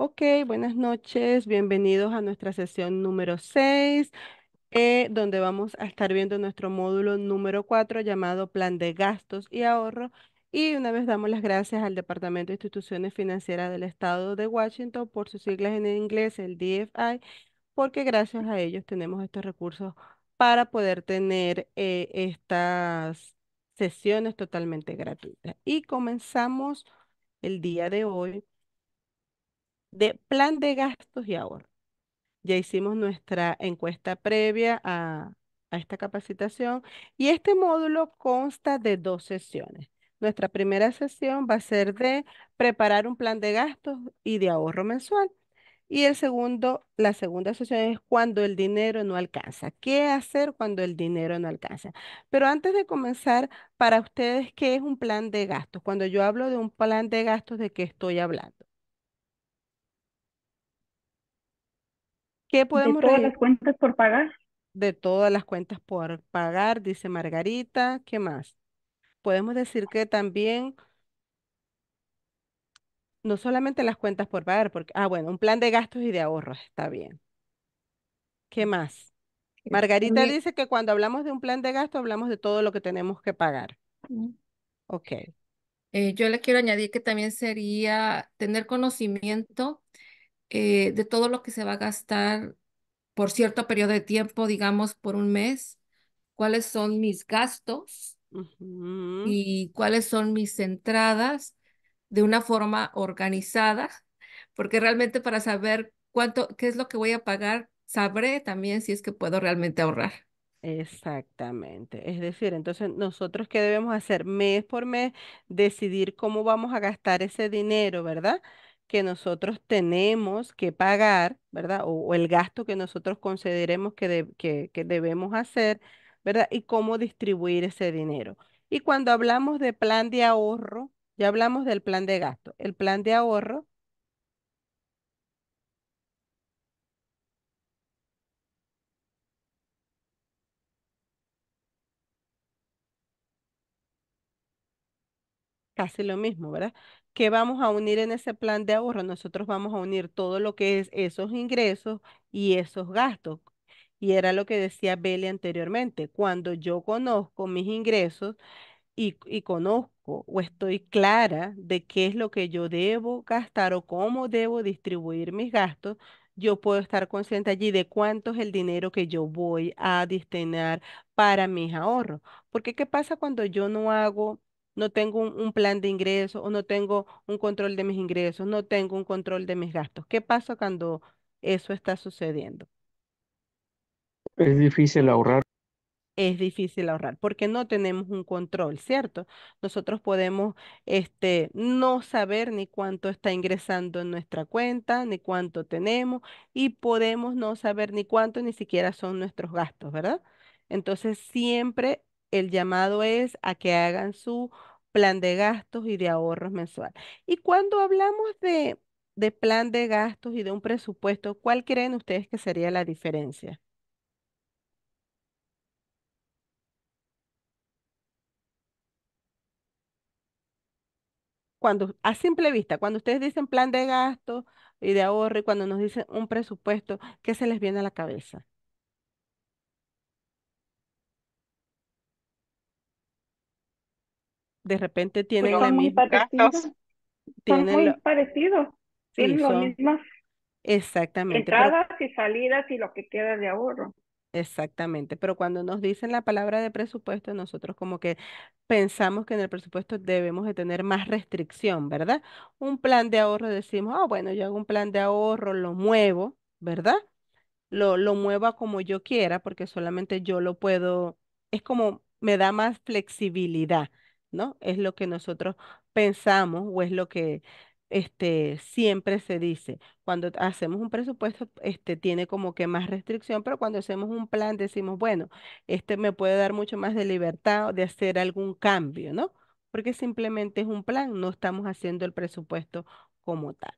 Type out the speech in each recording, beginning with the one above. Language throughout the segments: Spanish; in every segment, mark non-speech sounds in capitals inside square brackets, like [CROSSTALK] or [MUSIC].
Ok, buenas noches, bienvenidos a nuestra sesión número 6, eh, donde vamos a estar viendo nuestro módulo número 4 llamado Plan de Gastos y Ahorro. Y una vez damos las gracias al Departamento de Instituciones Financieras del Estado de Washington por sus siglas en inglés, el DFI, porque gracias a ellos tenemos estos recursos para poder tener eh, estas sesiones totalmente gratuitas. Y comenzamos el día de hoy de plan de gastos y ahorro. Ya hicimos nuestra encuesta previa a, esta capacitación y este módulo consta de dos sesiones. Nuestra primera sesión va a ser de preparar un plan de gastos y de ahorro mensual. Y el segundo, la segunda sesión es cuando el dinero no alcanza. ¿Qué hacer cuando el dinero no alcanza? Pero antes de comenzar, para ustedes, ¿qué es un plan de gastos? Cuando yo hablo de un plan de gastos, ¿de qué estoy hablando? ¿Qué podemos ¿De todas las cuentas por pagar? De todas las cuentas por pagar, dice Margarita. ¿Qué más? Podemos decir que también no solamente las cuentas por pagar, porque, ah, bueno, un plan de gastos y de ahorros, está bien. ¿Qué más? Margarita este, dice que cuando hablamos de un plan de gasto, hablamos de todo lo que tenemos que pagar. Mm. Ok. Eh, yo le quiero añadir que también sería tener conocimiento eh, de todo lo que se va a gastar por cierto periodo de tiempo, digamos por un mes, cuáles son mis gastos y cuáles son mis entradas de una forma organizada, [LAUGHS] porque realmente para saber cuánto, qué es lo que voy a pagar, sabré también si es que puedo realmente ahorrar. Exactamente. Es decir, entonces nosotros qué debemos hacer mes por mes, decidir cómo vamos a gastar ese dinero, ¿verdad? que nosotros tenemos que pagar, ¿verdad? O, el gasto que nosotros consideremos que, que debemos hacer, ¿verdad? Y cómo distribuir ese dinero. Y cuando hablamos de plan de ahorro, ya hablamos del plan de gasto. El plan de ahorro casi lo mismo, ¿verdad? ¿Qué vamos a unir en ese plan de ahorro? Nosotros vamos a unir todo lo que es esos ingresos y esos gastos. Y era lo que decía Beli anteriormente. Cuando yo conozco mis ingresos y, y conozco o estoy clara de qué es lo que yo debo gastar o cómo debo distribuir mis gastos, yo puedo estar consciente allí de cuánto es el dinero que yo voy a destinar para mis ahorros. Porque ¿qué pasa cuando yo no hago no tengo un, plan de ingresos o no tengo un control de mis ingresos, no tengo un control de mis gastos. ¿Qué pasa cuando eso está sucediendo? Es difícil ahorrar es difícil ahorrar porque no tenemos un control, ¿cierto? Nosotros podemos este, no saber ni cuánto está ingresando en nuestra cuenta, ni cuánto tenemos, y podemos no saber ni cuánto ni siquiera son nuestros gastos, ¿verdad? Entonces siempre el llamado es a que hagan su plan de gastos y de ahorros mensual. Y cuando hablamos de, plan de gastos y de un presupuesto, ¿cuál creen ustedes que sería la diferencia? Cuando, a simple vista, cuando ustedes dicen plan de gastos y de ahorro y cuando nos dicen un presupuesto, ¿qué se les viene a la cabeza? de repente pues tienen los son muy parecidos. Son muy parecidos. tienen lo Exactamente. Entradas y salidas y lo que queda de ahorro. Exactamente, pero cuando nos dicen la palabra de presupuesto, nosotros como que pensamos que en el presupuesto debemos de tener más restricción, ¿verdad? Un plan de ahorro decimos, ah, bueno, yo hago un plan de ahorro, lo muevo, ¿verdad? Lo, lo muevo como yo quiera, porque solamente yo lo puedo, es como me da más flexibilidad. ¿no? Es lo que nosotros pensamos o es lo que este, siempre se dice. Cuando hacemos un presupuesto, este, tiene como que más restricción, pero cuando hacemos un plan decimos, bueno, este me puede dar mucho más de libertad de hacer algún cambio, ¿no? Porque simplemente es un plan, no estamos haciendo el presupuesto como tal.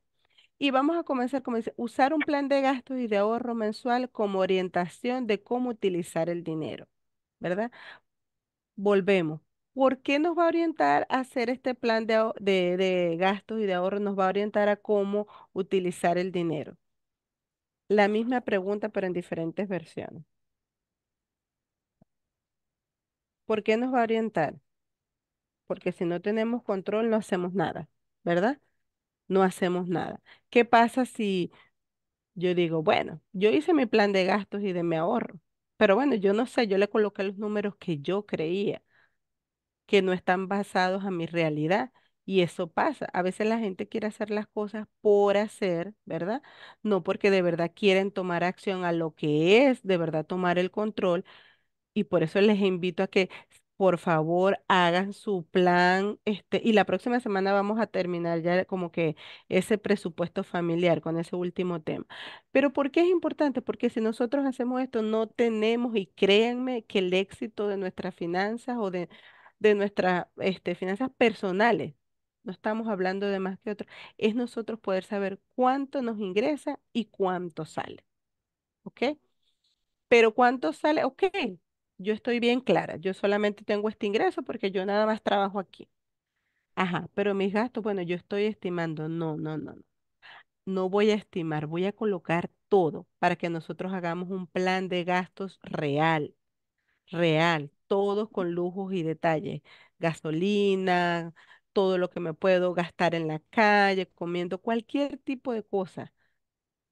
Y vamos a comenzar, como dice, usar un plan de gastos y de ahorro mensual como orientación de cómo utilizar el dinero, ¿verdad? Volvemos, ¿Por qué nos va a orientar a hacer este plan de, de gastos y de ahorro? Nos va a orientar a cómo utilizar el dinero. La misma pregunta, pero en diferentes versiones. ¿Por qué nos va a orientar? Porque si no tenemos control, no hacemos nada, ¿verdad? No hacemos nada. ¿Qué pasa si yo digo, bueno, yo hice mi plan de gastos y de mi ahorro, pero bueno, yo no sé, yo le coloqué los números que yo creía que no están basados a mi realidad. Y eso pasa. A veces la gente quiere hacer las cosas por hacer, ¿verdad? No porque de verdad quieren tomar acción a lo que es, de verdad tomar el control. Y por eso les invito a que por favor hagan su plan. Este, y la próxima semana vamos a terminar ya como que ese presupuesto familiar con ese último tema. Pero ¿por qué es importante? Porque si nosotros hacemos esto, no tenemos, y créanme que el éxito de nuestras finanzas o de de nuestras este, finanzas personales, no estamos hablando de más que otro, es nosotros poder saber cuánto nos ingresa y cuánto sale. ¿Ok? Pero cuánto sale, ok, yo estoy bien clara, yo solamente tengo este ingreso porque yo nada más trabajo aquí. Ajá, pero mis gastos, bueno, yo estoy estimando, no, no, no, no. No voy a estimar, voy a colocar todo para que nosotros hagamos un plan de gastos real, real, todos con lujos y detalles, gasolina, todo lo que me puedo gastar en la calle, comiendo cualquier tipo de cosa,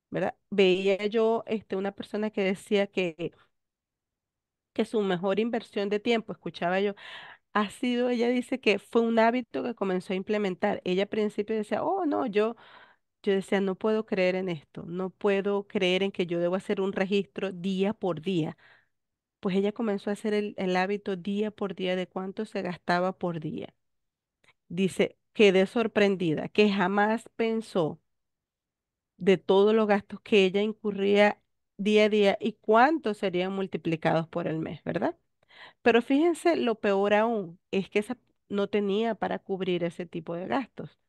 ¿verdad? Veía yo este, una persona que decía que, que su mejor inversión de tiempo, escuchaba yo, ha sido, ella dice que fue un hábito que comenzó a implementar. Ella al principio decía, oh, no, yo... Yo decía, no puedo creer en esto, no puedo creer en que yo debo hacer un registro día por día pues ella comenzó a hacer el, hábito día por día de cuánto se gastaba por día. Dice, quedé sorprendida, que jamás pensó de todos los gastos que ella incurría día a día y cuántos serían multiplicados por el mes, ¿verdad? Pero fíjense, lo peor aún es que esa no tenía para cubrir ese tipo de gastos.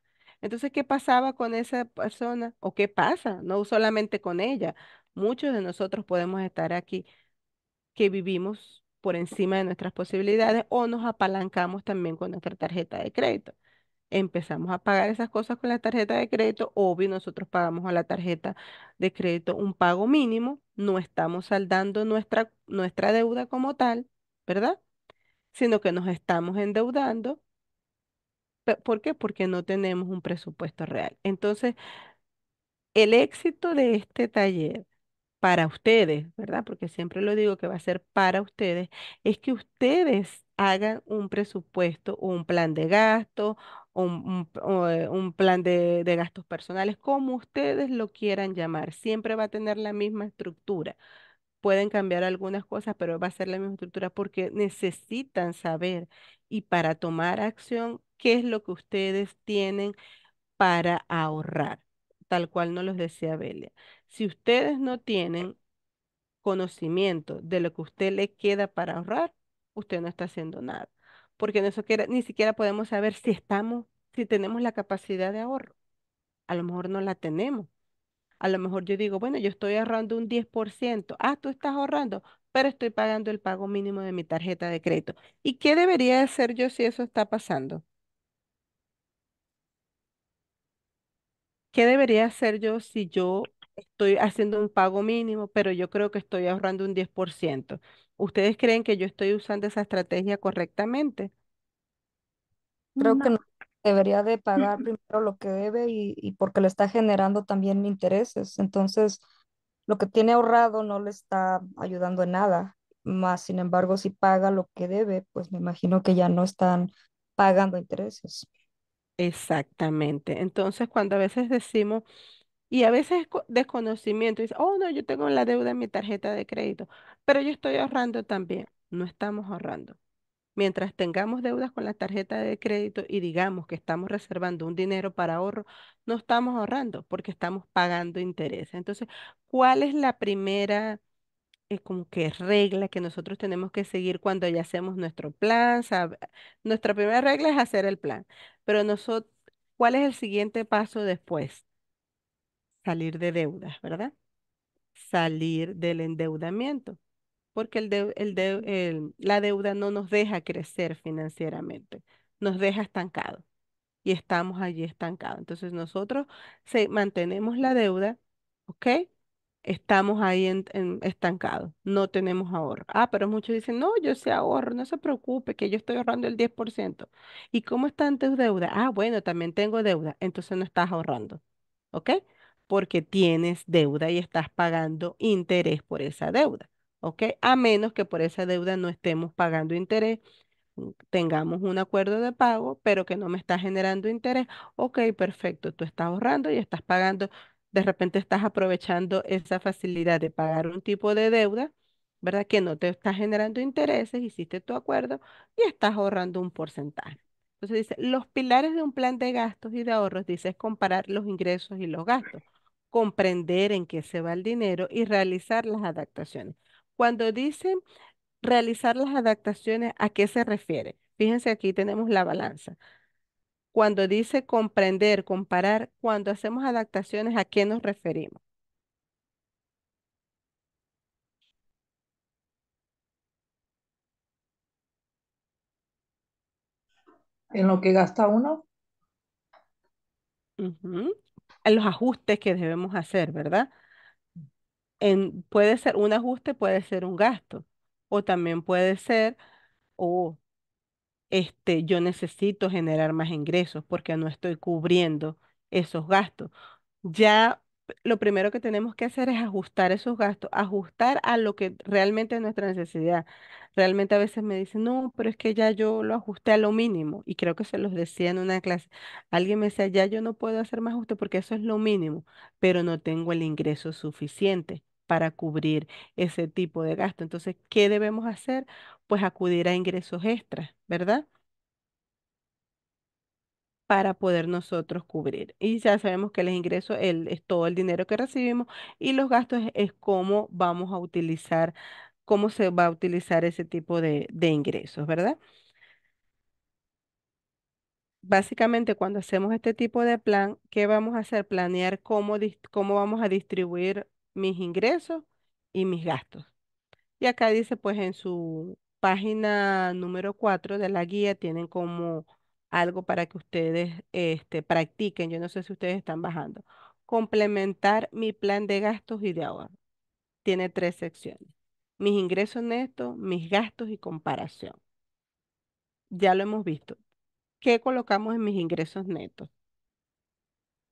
Entonces, ¿qué pasaba con esa persona? ¿O qué pasa? No solamente con ella. Muchos de nosotros podemos estar aquí que vivimos por encima de nuestras posibilidades o nos apalancamos también con nuestra tarjeta de crédito. Empezamos a pagar esas cosas con la tarjeta de crédito. Obvio, nosotros pagamos a la tarjeta de crédito un pago mínimo, no estamos saldando nuestra, nuestra deuda como tal, ¿verdad? Sino que nos estamos endeudando. ¿Por qué? Porque no tenemos un presupuesto real. Entonces, el éxito de este taller para ustedes, ¿verdad? Porque siempre lo digo que va a ser para ustedes, es que ustedes hagan un presupuesto o un plan de gasto un, un, eh, plan de, gastos personales, como ustedes lo quieran llamar. Siempre va a tener la misma estructura. Pueden cambiar algunas cosas, pero va a ser la misma estructura porque necesitan saber y para tomar acción qué es lo que ustedes tienen para ahorrar, tal cual nos los decía Belia. Si ustedes no tienen conocimiento de lo que usted le queda para ahorrar, usted no está haciendo nada, porque ni siquiera podemos saber si estamos, si tenemos la capacidad de ahorro. A lo mejor no la tenemos. A lo mejor yo digo, bueno, yo estoy ahorrando un 10%. Ah, tú estás ahorrando, pero estoy pagando el pago mínimo de mi tarjeta de crédito. ¿Y qué debería hacer yo si eso está pasando? ¿Qué debería hacer yo si yo estoy haciendo un pago mínimo, pero yo creo que estoy ahorrando un 10%. ¿Ustedes creen que yo estoy usando esa estrategia correctamente? Creo que Debería de pagar primero lo que debe y, y porque le está generando también intereses. Entonces, lo que tiene ahorrado no le está ayudando en nada. Más, sin embargo, si paga lo que debe, pues me imagino que ya no están pagando intereses. Exactamente. Entonces, cuando a veces decimos y a veces es desconocimiento, dice, oh, no, yo tengo la deuda en mi tarjeta de crédito, pero yo estoy ahorrando también. No estamos ahorrando. Mientras tengamos deudas con la tarjeta de crédito y digamos que estamos reservando un dinero para ahorro, no estamos ahorrando porque estamos pagando intereses. Entonces, ¿cuál es la primera eh, como que regla que nosotros tenemos que seguir cuando ya hacemos nuestro plan? Nuestra primera regla es hacer el plan, pero nosotros, ¿cuál es el siguiente paso después? salir de deudas, ¿verdad? Salir del endeudamiento, porque el la deuda no nos deja crecer financieramente, nos deja estancados y estamos allí estancados. Entonces nosotros se, mantenemos la deuda, ¿ok? Estamos ahí en, estancados, no tenemos ahorro. Ah, pero muchos dicen, no, yo sé ahorro, no se preocupe, que yo estoy ahorrando el 10%. ¿Y cómo están tus deudas? Ah, bueno, también tengo deuda, entonces no estás ahorrando, ¿ok? porque tienes deuda y estás pagando interés por esa deuda, ¿ok? A menos que por esa deuda no estemos pagando interés, mm, tengamos un acuerdo de pago, pero que no me está generando interés, ok, perfecto, tú estás ahorrando y estás pagando, de repente estás aprovechando esa facilidad de pagar un tipo de deuda ¿verdad? Que no te está generando intereses, hiciste tu acuerdo y estás ahorrando un porcentaje. Entonces dice, los pilares de un plan de gastos y de ahorros, dice, es comparar los ingresos y los gastos comprender en qué se va el dinero y realizar las adaptaciones. Cuando dice realizar las adaptaciones, ¿a qué se refiere? Fíjense, aquí tenemos la balanza. Cuando dice comprender, comparar, cuando hacemos adaptaciones, ¿a qué nos referimos? En lo que gasta uno. Mhm los ajustes que debemos hacer, ¿verdad? En, puede ser un ajuste, puede ser un gasto, o también puede ser, o oh, este, yo necesito generar más ingresos porque no estoy cubriendo esos gastos. Ya lo primero que tenemos que hacer es ajustar esos gastos, ajustar a lo que realmente es nuestra necesidad. Realmente a veces me dicen, no, pero es que ya yo lo ajusté a lo mínimo. Y creo que se los decía en una clase. Alguien me decía, ya yo no puedo hacer más ajuste porque eso es lo mínimo, pero no tengo el ingreso suficiente para cubrir ese tipo de gasto. Entonces, ¿qué debemos hacer? Pues acudir a ingresos extras, ¿verdad? para poder nosotros cubrir. Y ya sabemos que el ingreso el, es todo el dinero que recibimos y los gastos es, cómo vamos a utilizar, cómo se va a utilizar ese tipo de, ingresos, ¿verdad? básicamente cuando hacemos este tipo de plan, ¿qué vamos a hacer? Planear cómo, cómo, vamos a distribuir mis ingresos y mis gastos. Y acá dice, pues en su página número 4 de la guía tienen como algo para que ustedes este, practiquen. Yo no sé si ustedes están bajando. Complementar mi plan de gastos y de ahorro. Tiene tres secciones. Mis ingresos netos, mis gastos y comparación. Ya lo hemos visto. ¿Qué colocamos en mis ingresos netos?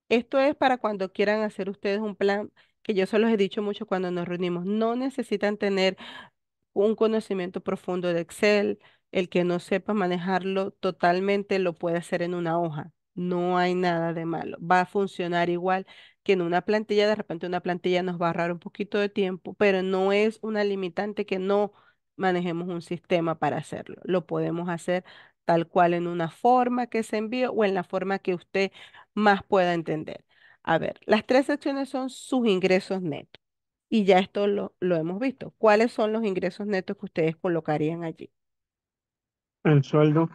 Esto es para cuando quieran hacer ustedes un plan, que yo se los he dicho mucho cuando nos reunimos. No necesitan tener un conocimiento profundo de Excel, el que no sepa manejarlo totalmente lo puede hacer en una hoja. No hay nada de malo. Va a funcionar igual que en una plantilla. De repente una plantilla nos va a ahorrar un poquito de tiempo, pero no es una limitante que no manejemos un sistema para hacerlo. Lo podemos hacer tal cual en una forma que se envíe o en la forma que usted más pueda entender. A ver, las tres secciones son sus ingresos netos. Y ya esto lo, lo hemos visto. ¿Cuáles son los ingresos netos que ustedes colocarían allí? El sueldo.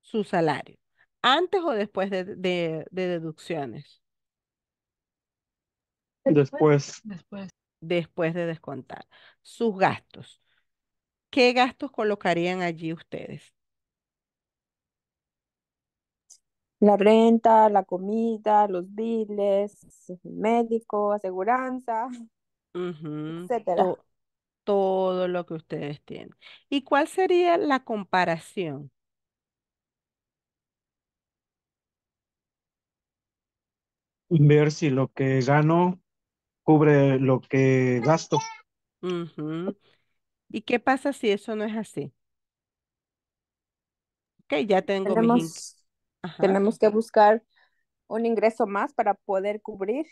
Su salario. ¿Antes o después de, deducciones? Después. Después. Después de descontar. Sus gastos. ¿Qué gastos colocarían allí ustedes? La renta, la comida, los biles, médico, aseguranza, etcétera todo lo que ustedes tienen. ¿Y cuál sería la comparación? Ver si lo que gano cubre lo que gasto. ¿Y qué pasa si eso no es así? ya tengo Tenemos, tenemos que buscar un ingreso más para poder cubrir.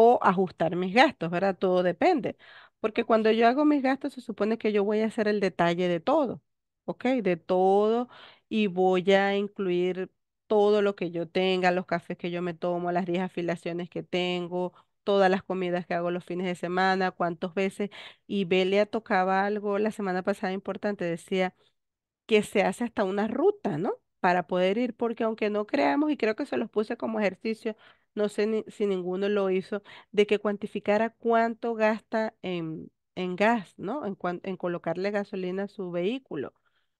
O ajustar mis gastos, ¿verdad? Todo depende. Porque cuando yo hago mis gastos, se supone que yo voy a hacer el detalle de todo, ¿ok? De todo y voy a incluir todo lo que yo tenga, los cafés que yo me tomo, las 10 afilaciones que tengo, todas las comidas que hago los fines de semana, cuántas veces. Y Belia tocaba algo la semana pasada importante, decía que se hace hasta una ruta, ¿no? Para poder ir, porque aunque no creamos, y creo que se los puse como ejercicio no sé si ninguno lo hizo, de que cuantificara cuánto gasta en, en gas, ¿no? En, en colocarle gasolina a su vehículo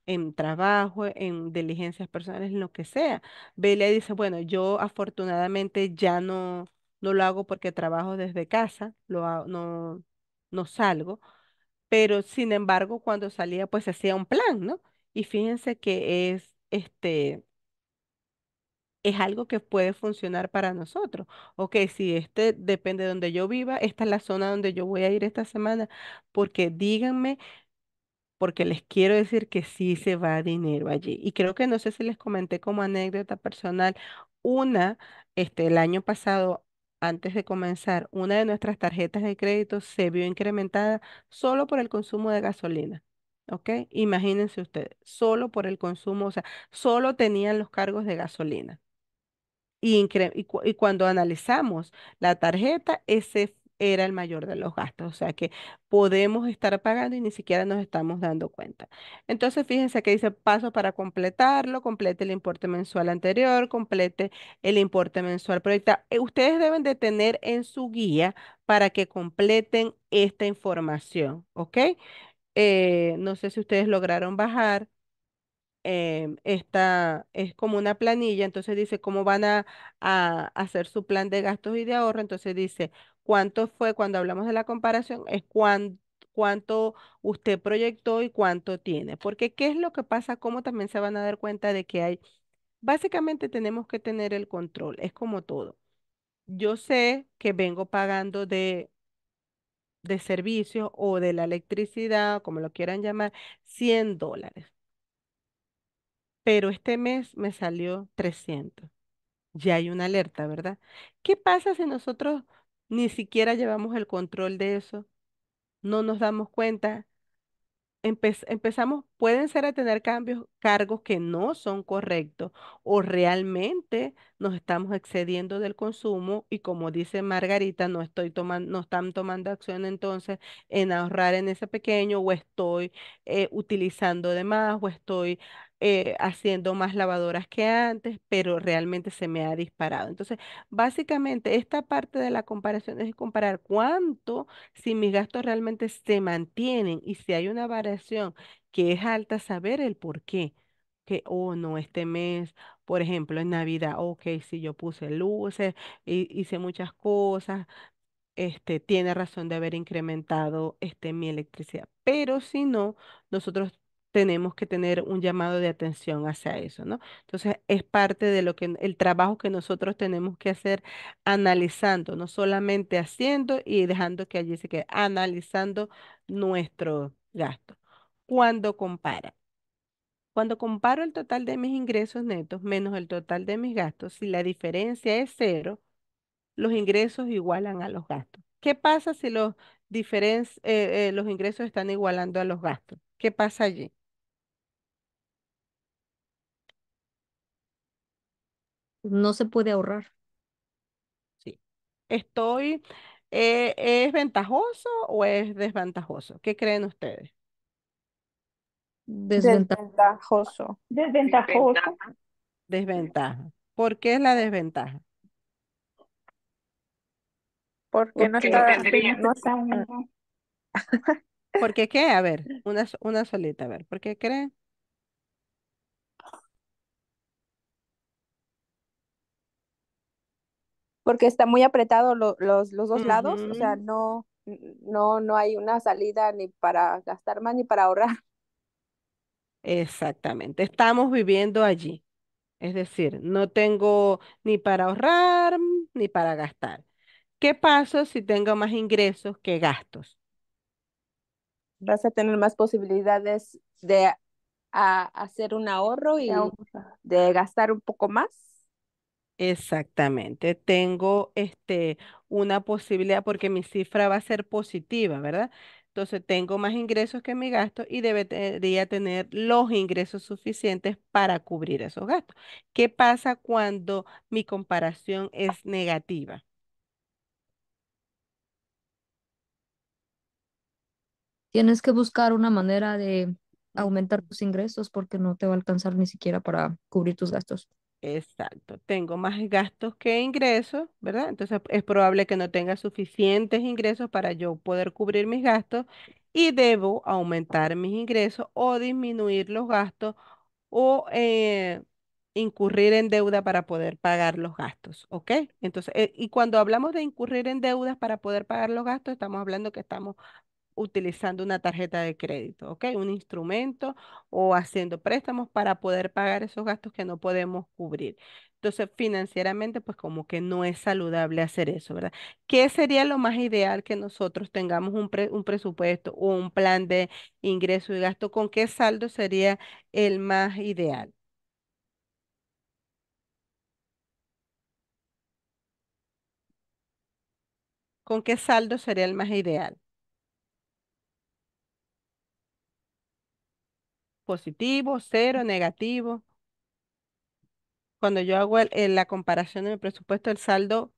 en trabajo, en diligencias personales, en lo que sea. Belia dice, bueno, yo afortunadamente ya no, no lo hago porque trabajo desde casa, lo no, no salgo, pero sin embargo, cuando salía, pues hacía un plan, ¿no? Y fíjense que es este es algo que puede funcionar para nosotros. Ok, si este depende de donde yo viva, esta es la zona donde yo voy a ir esta semana, porque díganme, porque les quiero decir que sí se va dinero allí. Y creo que no sé si les comenté como anécdota personal, una, este, el año pasado, antes de comenzar, una de nuestras tarjetas de crédito se vio incrementada solo por el consumo de gasolina. ¿Ok? Imagínense ustedes, solo por el consumo, o sea, solo tenían los cargos de gasolina. Y, y, cuando analizamos la tarjeta, ese era el mayor de los gastos. O sea que podemos estar pagando y ni siquiera nos estamos dando cuenta. Entonces, fíjense que dice paso para completarlo, complete el importe mensual anterior, complete el importe mensual proyectado. Eh, ustedes deben de tener en su guía para que completen esta información, ¿ok? Eh, no sé si ustedes lograron bajar Em, esta es como una planilla, entonces dice cómo van a, hacer su plan de gastos y de ahorro, entonces dice cuánto fue cuando hablamos de la comparación, es cuánto usted proyectó y cuánto tiene, porque qué es lo que pasa, cómo también se van a dar cuenta de que hay, básicamente tenemos que tener el control, es como todo. Yo sé que vengo pagando de de servicios o de la electricidad, como lo quieran llamar, 100 dólares pero este mes me salió 300. Ya hay una alerta, ¿verdad? ¿Qué pasa si nosotros ni siquiera llevamos el control de eso? No nos damos cuenta. empezamos, pueden ser a tener cambios, cargos que no son correctos o realmente nos estamos excediendo del consumo y como dice Margarita, no estoy tomando, no están tomando acción entonces en ahorrar en ese pequeño o estoy eh, utilizando de más o estoy eh, haciendo más lavadoras que antes, pero realmente se me ha disparado. Entonces, básicamente, esta parte de la comparación es comparar cuánto, si mis gastos realmente se mantienen y si hay una variación que es alta, saber el por qué. Que, oh, no, este mes, por ejemplo, en Navidad, ok, si yo puse luces, hice muchas cosas, este, tiene razón de haber incrementado este, mi electricidad. Pero si no, nosotros tenemos que tener un llamado de atención hacia eso, ¿no? Entonces, es parte de lo que el trabajo que nosotros tenemos que hacer analizando, no solamente haciendo y dejando que allí se quede, analizando nuestro gasto. Cuando compara. Cuando comparo el total de mis ingresos netos menos el total de mis gastos, si la diferencia es cero, los ingresos igualan a los gastos. ¿Qué pasa si los, eh, eh, los ingresos están igualando a los gastos? ¿Qué pasa allí? no se puede ahorrar. Sí. Estoy, eh, ¿es ventajoso o es desventajoso? ¿Qué creen ustedes? Desventajoso. Desventajoso. Desventaja. ¿Por qué es la desventaja? Porque no está... No ah. ¿Por qué qué? A ver, una, una solita, a ver, ¿por qué creen? porque está muy apretado los, los, dos lados, o sea, no, no, no hay una salida ni para gastar más ni para ahorrar. [LAUGHS] Exactamente, estamos viviendo allí. Es decir, no tengo ni para ahorrar ni para gastar. ¿Qué pasa si tengo más ingresos que gastos? Vas a tener más posibilidades de a, hacer un ahorro y de gastar un poco más. Exactamente. Tengo este una posibilidad porque mi cifra va a ser positiva, ¿verdad? Entonces tengo más ingresos que mi gasto y debería tener los ingresos suficientes para cubrir esos gastos. ¿Qué pasa cuando mi comparación es negativa? Tienes que buscar una manera de aumentar tus ingresos porque no te va a alcanzar ni siquiera para cubrir tus gastos. Exacto, tengo más gastos que ingresos, ¿verdad? Entonces es probable que no tenga suficientes ingresos para yo poder cubrir mis gastos y debo aumentar mis ingresos o disminuir los gastos o eh, incurrir en deuda para poder pagar los gastos, ¿ok? Entonces, eh, y cuando hablamos de incurrir en deudas para poder pagar los gastos, estamos hablando que estamos utilizando una tarjeta de crédito, ¿ok? Un instrumento o haciendo préstamos para poder pagar esos gastos que no podemos cubrir. Entonces, financieramente, pues como que no es saludable hacer eso, ¿verdad? ¿Qué sería lo más ideal que nosotros tengamos un, un presupuesto o un plan de ingreso y gasto? ¿Con qué saldo sería el más ideal? ¿Con qué saldo sería el más ideal? positivo, cero, negativo. Cuando yo hago la comparación de mi presupuesto, el saldo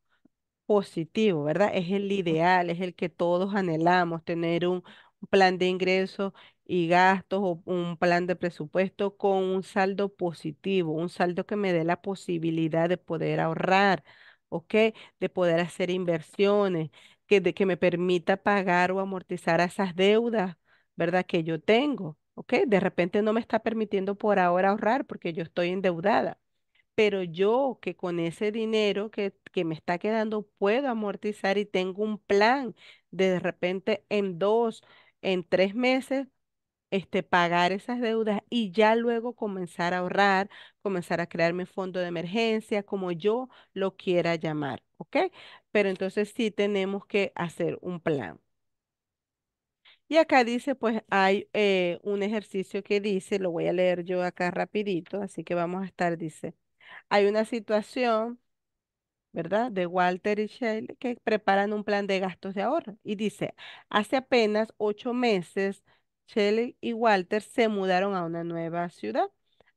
positivo, ¿verdad? Es el ideal, es el que todos anhelamos, tener un, plan de ingresos y gastos o un plan de presupuesto con un saldo positivo, un saldo que me dé la posibilidad de poder ahorrar, ¿ok? De poder hacer inversiones, que, de, que me permita pagar o amortizar esas deudas, ¿verdad? Que yo tengo. De repente no me está permitiendo por ahora ahorrar porque yo estoy endeudada, pero yo que con ese dinero que, me está quedando puedo amortizar y tengo un plan de de repente en dos, en tres meses este, pagar esas deudas y ya luego comenzar a ahorrar, comenzar a crear mi fondo de emergencia, como yo lo quiera llamar, ¿ok? Pero entonces sí tenemos que hacer un plan. Y acá dice, pues hay eh, un ejercicio que dice, lo voy a leer yo acá rapidito, así que vamos a estar, dice, hay una situación, ¿verdad? De Walter y Shelley que preparan un plan de gastos de ahorro. Y dice, hace apenas ocho meses, Shelley y Walter se mudaron a una nueva ciudad.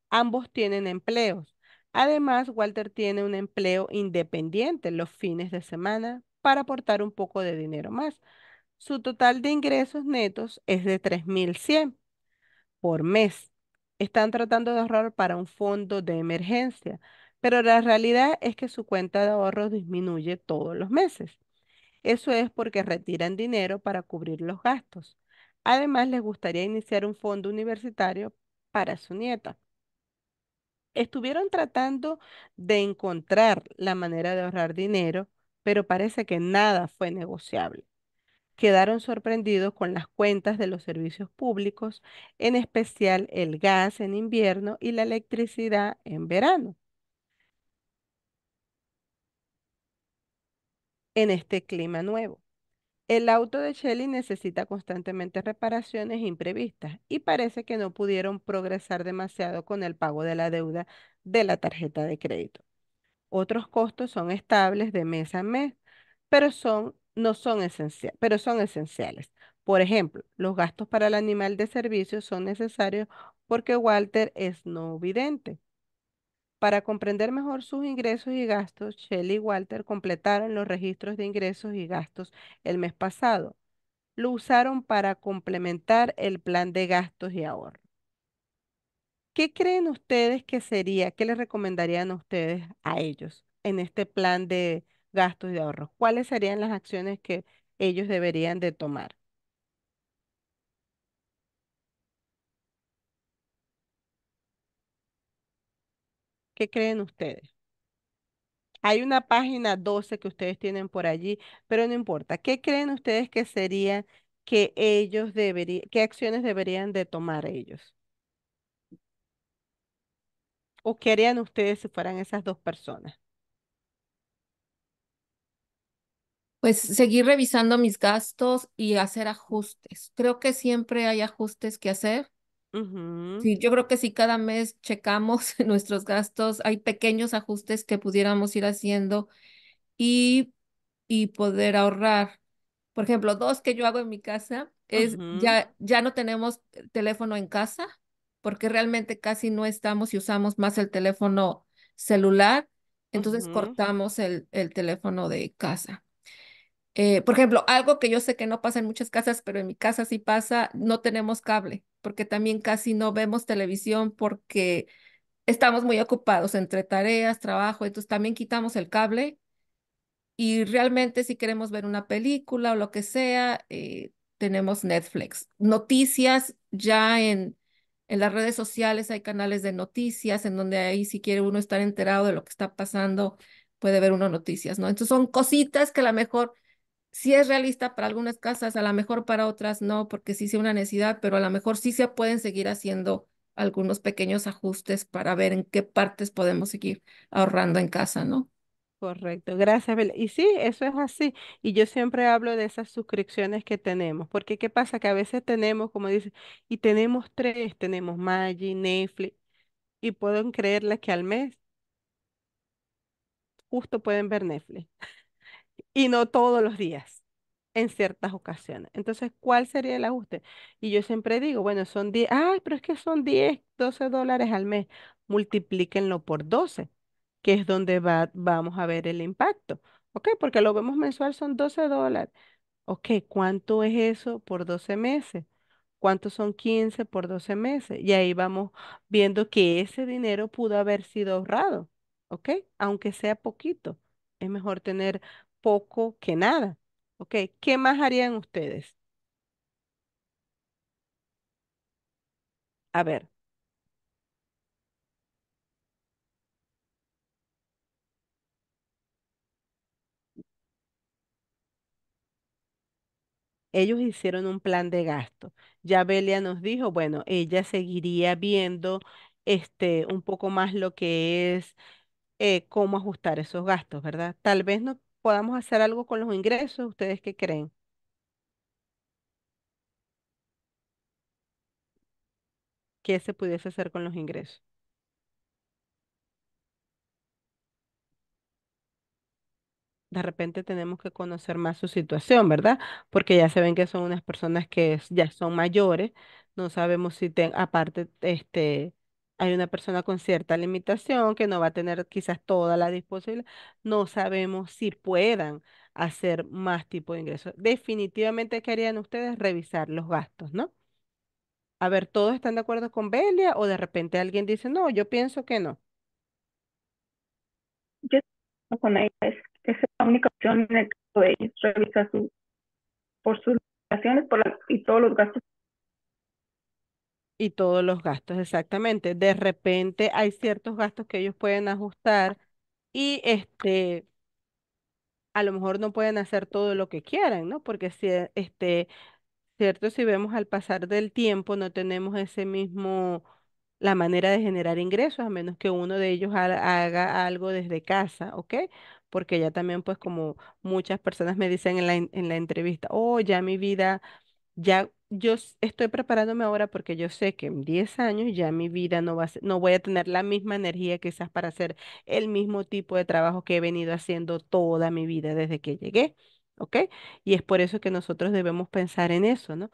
Ambos tienen empleos. Además, Walter tiene un empleo independiente los fines de semana para aportar un poco de dinero más su total de ingresos netos es de 3.100 por mes. Están tratando de ahorrar para un fondo de emergencia, pero la realidad es que su cuenta de ahorros disminuye todos los meses. Eso es porque retiran dinero para cubrir los gastos. Además, les gustaría iniciar un fondo universitario para su nieta. Estuvieron tratando de encontrar la manera de ahorrar dinero, pero parece que nada fue negociable quedaron sorprendidos con las cuentas de los servicios públicos, en especial el gas en invierno y la electricidad en verano. En este clima nuevo. El auto de Shelley necesita constantemente reparaciones imprevistas y parece que no pudieron progresar demasiado con el pago de la deuda de la tarjeta de crédito. Otros costos son estables de mes a mes, pero son no son esenciales, pero son esenciales. Por ejemplo, los gastos para el animal de servicio son necesarios porque Walter es no vidente. Para comprender mejor sus ingresos y gastos, Shelley y Walter completaron los registros de ingresos y gastos el mes pasado. Lo usaron para complementar el plan de gastos y ahorro. ¿Qué creen ustedes que sería, qué les recomendarían a ustedes a ellos en este plan de, gastos y ahorros. ¿Cuáles serían las acciones que ellos deberían de tomar? ¿Qué creen ustedes? Hay una página 12 que ustedes tienen por allí, pero no importa. ¿Qué creen ustedes que sería que ellos deberían, qué acciones deberían de tomar ellos? ¿O qué harían ustedes si fueran esas dos personas? pues seguir revisando mis gastos y hacer ajustes. Creo que siempre hay ajustes que hacer. yo creo que si cada mes checamos [LAUGHS] nuestros gastos, hay pequeños ajustes que pudiéramos ir haciendo y, poder ahorrar. Por ejemplo, dos que yo hago en mi casa es ya, ya no tenemos teléfono en casa porque realmente casi no estamos y usamos más el teléfono celular. Entonces cortamos el teléfono de casa. Eh, por ejemplo, algo que yo sé que no pasa en muchas casas, pero en mi casa sí pasa, no tenemos cable, porque también casi no vemos televisión porque estamos muy ocupados entre tareas, trabajo, entonces también quitamos el cable y realmente si queremos ver una película o lo que sea, eh, tenemos Netflix. Noticias ya en, en las redes sociales hay canales de noticias en donde ahí si quiere uno estar enterado de lo que está pasando, puede ver uno noticias, ¿no? Entonces son cositas que a lo mejor si es realista para algunas casas, a lo mejor para otras no, porque sí sea una necesidad, pero a lo mejor sí se pueden seguir haciendo algunos pequeños ajustes para ver en qué partes podemos seguir ahorrando en casa, ¿no? Correcto, gracias, Y sí, eso es así. Y yo siempre hablo de esas suscripciones que tenemos, porque ¿qué pasa? Que a veces tenemos, como dice, y tenemos tres, tenemos Maggi, Netflix, y pueden creerles que al mes justo pueden ver Netflix y no todos los días en ciertas ocasiones. Entonces, ¿cuál sería el ajuste? Y yo siempre digo, bueno, son 10, ay, pero es que son 10, 12 dólares al mes, multiplíquenlo por 12, que es donde va, vamos a ver el impacto, ¿ok? Porque lo vemos mensual, son 12 dólares. Ok, ¿cuánto es eso por 12 meses? ¿Cuánto son 15 por 12 meses? Y ahí vamos viendo que ese dinero pudo haber sido ahorrado, ¿ok? Aunque sea poquito, es mejor tener poco que nada. ¿Ok? ¿Qué más harían ustedes? A ver. ellos hicieron un plan de gasto. Ya Belia nos dijo, bueno, ella seguiría viendo este un poco más lo que es eh, cómo ajustar esos gastos, ¿verdad? Tal vez no podamos hacer algo con los ingresos, ¿ustedes qué creen? ¿Qué se pudiese hacer con los ingresos? de repente tenemos que conocer más su situación, ¿verdad? Porque ya se ven que son unas personas que ya son mayores, no sabemos si ten, aparte este, hay una persona con cierta limitación que no va a tener quizás toda la disposibilidad. No sabemos si puedan hacer más tipo de ingresos. Definitivamente, querían ustedes? Revisar los gastos, ¿no? A ver, ¿todos están de acuerdo con Belia o de repente alguien dice, no, yo pienso que no? Yo con ella, es, es la única opción en el que revisar por sus limitaciones por y todos los gastos y todos los gastos, exactamente. De repente hay ciertos gastos que ellos pueden ajustar y este, a lo mejor no pueden hacer todo lo que quieran, ¿no? Porque si, eh, este, cierto, si vemos al pasar del tiempo, no tenemos ese mismo, la manera de generar ingresos, a menos que uno de ellos haga algo desde casa, ¿ok? Porque ya también, pues como muchas personas me dicen en la, en la entrevista, oh, ya mi vida, ya yo estoy preparándome ahora porque yo sé que en 10 años ya mi vida no va a ser- no voy a tener la misma energía quizás para hacer el mismo tipo de trabajo que he venido haciendo toda mi vida desde que llegué, ¿ok? Y es por eso que nosotros debemos pensar en eso, ¿no?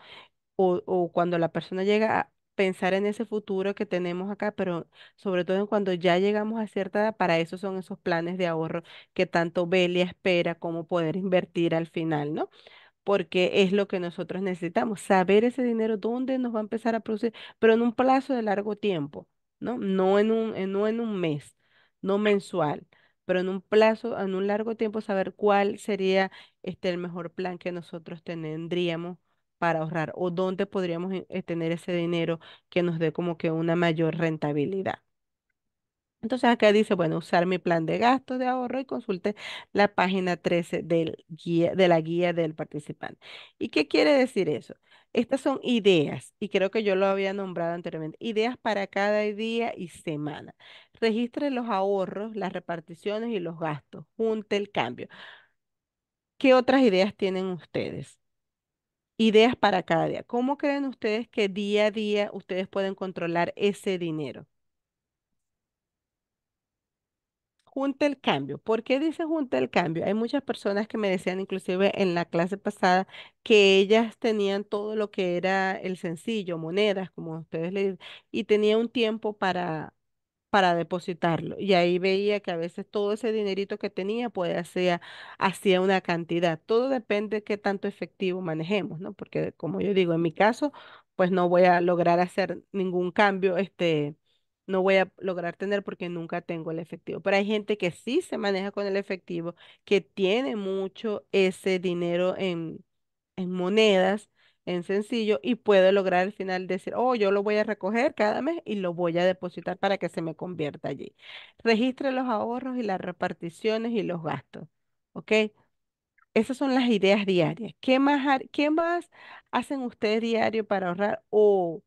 o, cuando la persona llega a pensar en ese futuro que tenemos acá, pero sobre todo en cuando ya llegamos a cierta edad, para eso son esos planes de ahorro que tanto Belia espera, como poder invertir al final, ¿no? porque es lo que nosotros necesitamos, saber ese dinero, dónde nos va a empezar a producir, pero en un plazo de largo tiempo, ¿no? No en un, no en un mes, no mensual, pero en un plazo, en un largo tiempo, saber cuál sería este, el mejor plan que nosotros tendríamos para ahorrar o dónde podríamos eh, tener ese dinero que nos dé como que una mayor rentabilidad. Entonces acá dice, bueno, usar mi plan de gastos de ahorro y consulte la página 13 de la guía del participante. ¿Y qué quiere decir eso? Estas son ideas, y creo que yo lo había nombrado anteriormente, ideas para cada día y semana. Registre los ahorros, las reparticiones y los gastos. Junte el cambio. ¿Qué otras ideas tienen ustedes? Ideas para cada día. ¿Cómo creen ustedes que día a día ustedes pueden controlar ese dinero? junta el cambio. ¿Por qué dice junta el cambio? Hay muchas personas que me decían, inclusive en la clase pasada, que ellas tenían todo lo que era el sencillo, monedas, como ustedes le y tenía un tiempo para para depositarlo. Y ahí veía que a veces todo ese dinerito que tenía, pues hacía, hacía una cantidad. Todo depende de qué tanto efectivo manejemos, ¿no? Porque como yo digo, en mi caso, pues no voy a lograr hacer ningún cambio, este, no voy a lograr tener porque nunca tengo el efectivo. Pero hay gente que sí se maneja con el efectivo, que tiene mucho ese dinero en, en monedas, en sencillo, y puede lograr al final decir, oh, yo lo voy a recoger cada mes y lo voy a depositar para que se me convierta allí. Registre los ahorros y las reparticiones y los gastos. ¿Ok? Esas son las ideas diarias. ¿Qué más, qué más hacen ustedes diario para ahorrar o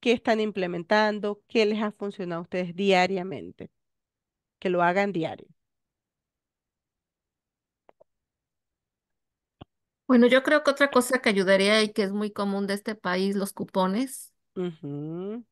qué están implementando, qué les ha funcionado a ustedes diariamente. Que lo hagan diario. Bueno, yo creo que otra cosa que ayudaría y que es muy común de este país, los cupones.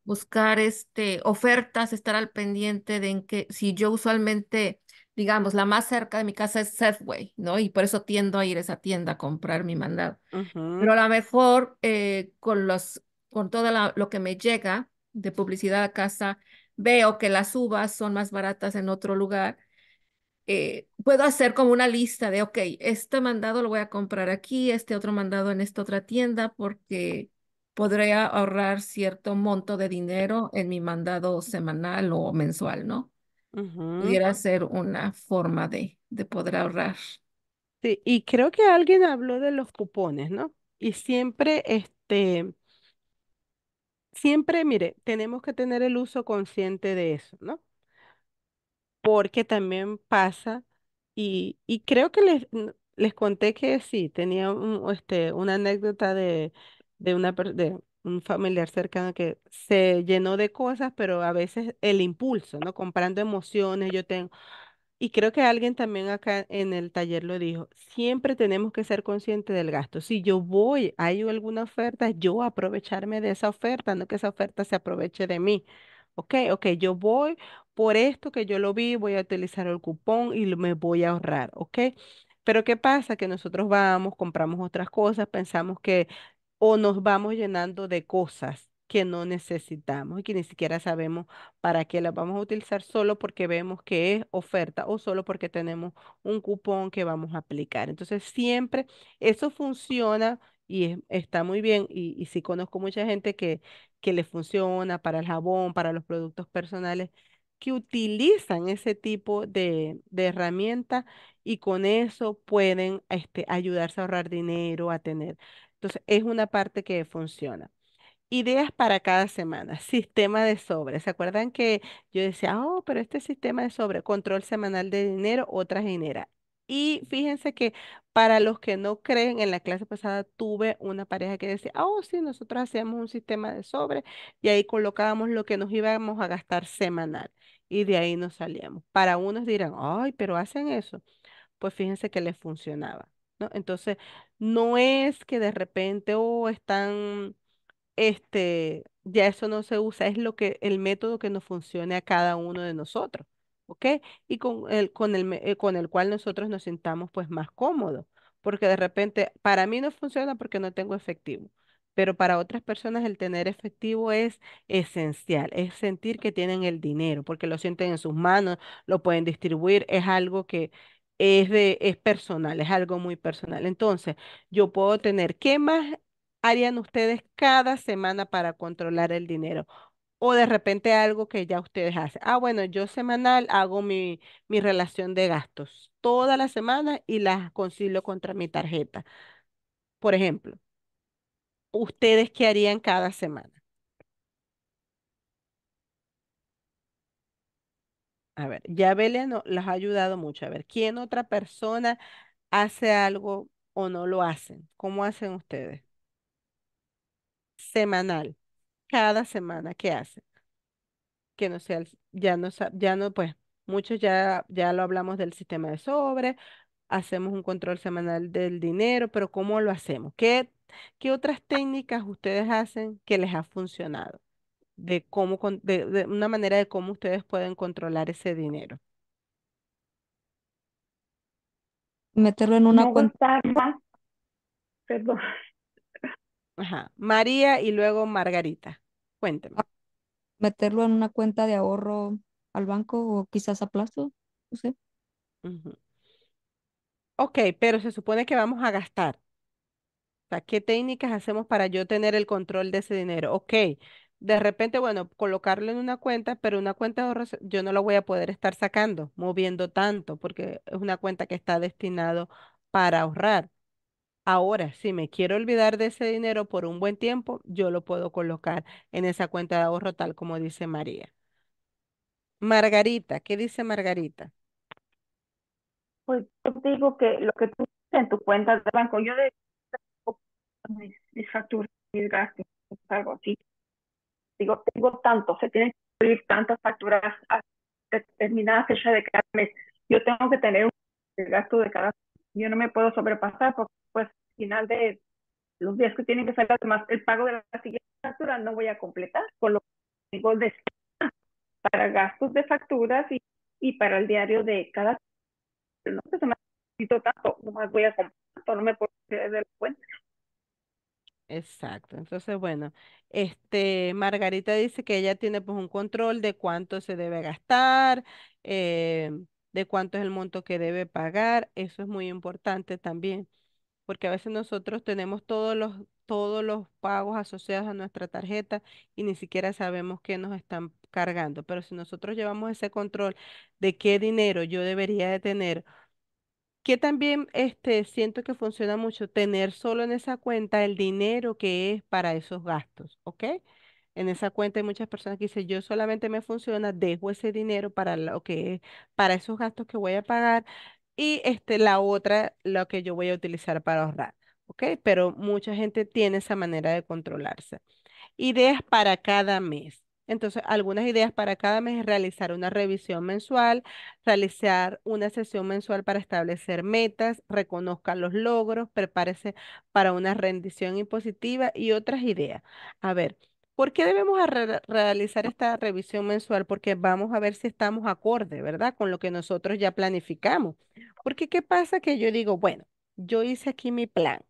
Buscar este, ofertas, estar al pendiente de en que, si yo usualmente, digamos, la más cerca de mi casa es Safeway, ¿no? Y por eso tiendo a ir a esa tienda a comprar mi mandado. Pero a lo mejor eh, con los con todo lo que me llega de publicidad a casa, veo que las uvas son más baratas en otro lugar, eh, puedo hacer como una lista de, ok, este mandado lo voy a comprar aquí, este otro mandado en esta otra tienda, porque podría ahorrar cierto monto de dinero en mi mandado semanal o mensual, ¿no? Pudiera ser una forma de, de poder ahorrar. Sí, y creo que alguien habló de los cupones, ¿no? Y siempre, este, siempre, mire, tenemos que tener el uso consciente de eso, ¿no? Porque también pasa, y, y creo que les, les conté que sí, tenía un, este, una anécdota de, de, una, de un familiar cercano que se llenó de cosas, pero a veces el impulso, ¿no? Comprando emociones, yo tengo, y creo que alguien también acá en el taller lo dijo, siempre tenemos que ser conscientes del gasto. Si yo voy, hay alguna oferta, yo aprovecharme de esa oferta, no que esa oferta se aproveche de mí. Ok, ok, yo voy por esto que yo lo vi, voy a utilizar el cupón y me voy a ahorrar, ok. Pero ¿qué pasa? Que nosotros vamos, compramos otras cosas, pensamos que o nos vamos llenando de cosas que no necesitamos y que ni siquiera sabemos para qué las vamos a utilizar solo porque vemos que es oferta o solo porque tenemos un cupón que vamos a aplicar. Entonces siempre eso funciona y está muy bien y, y sí conozco mucha gente que, que le funciona para el jabón, para los productos personales que utilizan ese tipo de, de herramienta y con eso pueden este, ayudarse a ahorrar dinero, a tener. Entonces, es una parte que funciona. Ideas para cada semana, sistema de sobre. ¿Se acuerdan que yo decía, oh, pero este sistema de sobre, control semanal de dinero, otra genera? Y fíjense que para los que no creen, en la clase pasada tuve una pareja que decía, oh, sí, nosotros hacíamos un sistema de sobre y ahí colocábamos lo que nos íbamos a gastar semanal y de ahí nos salíamos. Para unos dirán, ay, pero hacen eso. Pues fíjense que les funcionaba, ¿no? Entonces, no es que de repente, oh, están este, ya eso no se usa, es lo que, el método que nos funcione a cada uno de nosotros, ¿ok? Y con el, con el, eh, con el cual nosotros nos sintamos pues más cómodos, porque de repente para mí no funciona porque no tengo efectivo, pero para otras personas el tener efectivo es esencial, es sentir que tienen el dinero, porque lo sienten en sus manos, lo pueden distribuir, es algo que, es de es personal, es algo muy personal. Entonces, yo puedo tener, ¿qué más harían ustedes cada semana para controlar el dinero? O de repente algo que ya ustedes hacen. Ah, bueno, yo semanal hago mi, mi relación de gastos toda la semana y las concilio contra mi tarjeta. Por ejemplo, ¿ustedes qué harían cada semana? A ver, ya Belén no, ha ayudado mucho. A ver, ¿quién otra persona hace algo o no lo hacen? ¿Cómo hacen ustedes? semanal, cada semana que hacen. Que no sea, ya no, ya no, pues, muchos ya, ya lo hablamos del sistema de sobre, hacemos un control semanal del dinero, pero ¿cómo lo hacemos? ¿Qué, qué otras técnicas ustedes hacen que les ha funcionado? De cómo, de, de una manera de cómo ustedes pueden controlar ese dinero. Meterlo en una perdón, Ajá. María y luego Margarita. Cuénteme. Ah, meterlo en una cuenta de ahorro al banco o quizás a plazo, no sé. Ok, pero se supone que vamos a gastar. ¿qué técnicas hacemos para yo tener el control de ese dinero? Ok, de repente, bueno, colocarlo en una cuenta, pero una cuenta de ahorro yo no la voy a poder estar sacando, moviendo tanto, porque es una cuenta que está destinado para ahorrar. Ahora, si me quiero olvidar de ese dinero por un buen tiempo, yo lo puedo colocar en esa cuenta de ahorro tal como dice María. Margarita, ¿qué dice Margarita? Pues yo digo que lo que tú en tu cuenta de banco, yo de mis, mis facturas, mis gastos, algo así. Digo, tengo tanto, se tienen que subir tantas facturas a determinada fecha de cada mes. Yo tengo que tener un gasto de cada yo no me puedo sobrepasar porque final de los días que tienen que salir además el pago de la siguiente factura no voy a completar, con lo que tengo de [LAUGHS] para gastos de facturas y, y para el diario de cada pues, no me necesito tanto, voy a comprar, no me puedo de la cuenta. Exacto, entonces bueno, este Margarita dice que ella tiene pues un control de cuánto se debe gastar, eh, de cuánto es el monto que debe pagar, eso es muy importante también porque a veces nosotros tenemos todos los, todos los pagos asociados a nuestra tarjeta y ni siquiera sabemos qué nos están cargando. Pero si nosotros llevamos ese control de qué dinero yo debería de tener, que también este, siento que funciona mucho tener solo en esa cuenta el dinero que es para esos gastos, ¿ok? En esa cuenta hay muchas personas que dicen, yo solamente me funciona, dejo ese dinero para lo que para esos gastos que voy a pagar, y este, la otra, lo que yo voy a utilizar para ahorrar. ¿Ok? Pero mucha gente tiene esa manera de controlarse. Ideas para cada mes. Entonces, algunas ideas para cada mes es realizar una revisión mensual, realizar una sesión mensual para establecer metas, reconozca los logros, prepárese para una rendición impositiva y otras ideas. A ver, ¿Por qué debemos realizar esta revisión mensual? Porque vamos a ver si estamos acorde, ¿verdad? Con lo que nosotros ya planificamos. Porque ¿qué pasa? Que yo digo, bueno, yo hice aquí mi plan.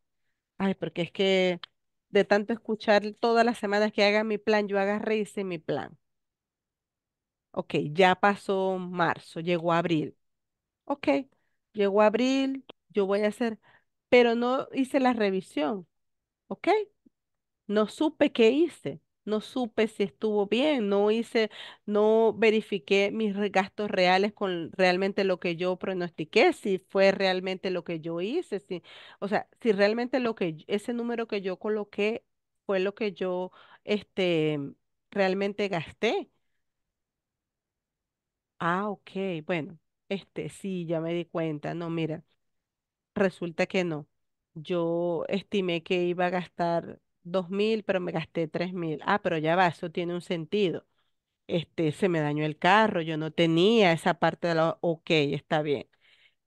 Ay, porque es que de tanto escuchar todas las semanas que haga mi plan, yo agarré y hice mi plan. Ok, ya pasó marzo, llegó abril. Ok, llegó abril, yo voy a hacer, pero no hice la revisión. Ok, no supe qué hice no supe si estuvo bien, no hice, no verifiqué mis gastos reales con realmente lo que yo pronostiqué, si fue realmente lo que yo hice, si, o sea, si realmente lo que ese número que yo coloqué fue lo que yo este realmente gasté. Ah, ok, bueno, este sí, ya me di cuenta. No, mira, resulta que no. Yo estimé que iba a gastar dos mil, pero me gasté tres mil. Ah, pero ya va, eso tiene un sentido. Este, se me dañó el carro, yo no tenía esa parte de la, ok, está bien.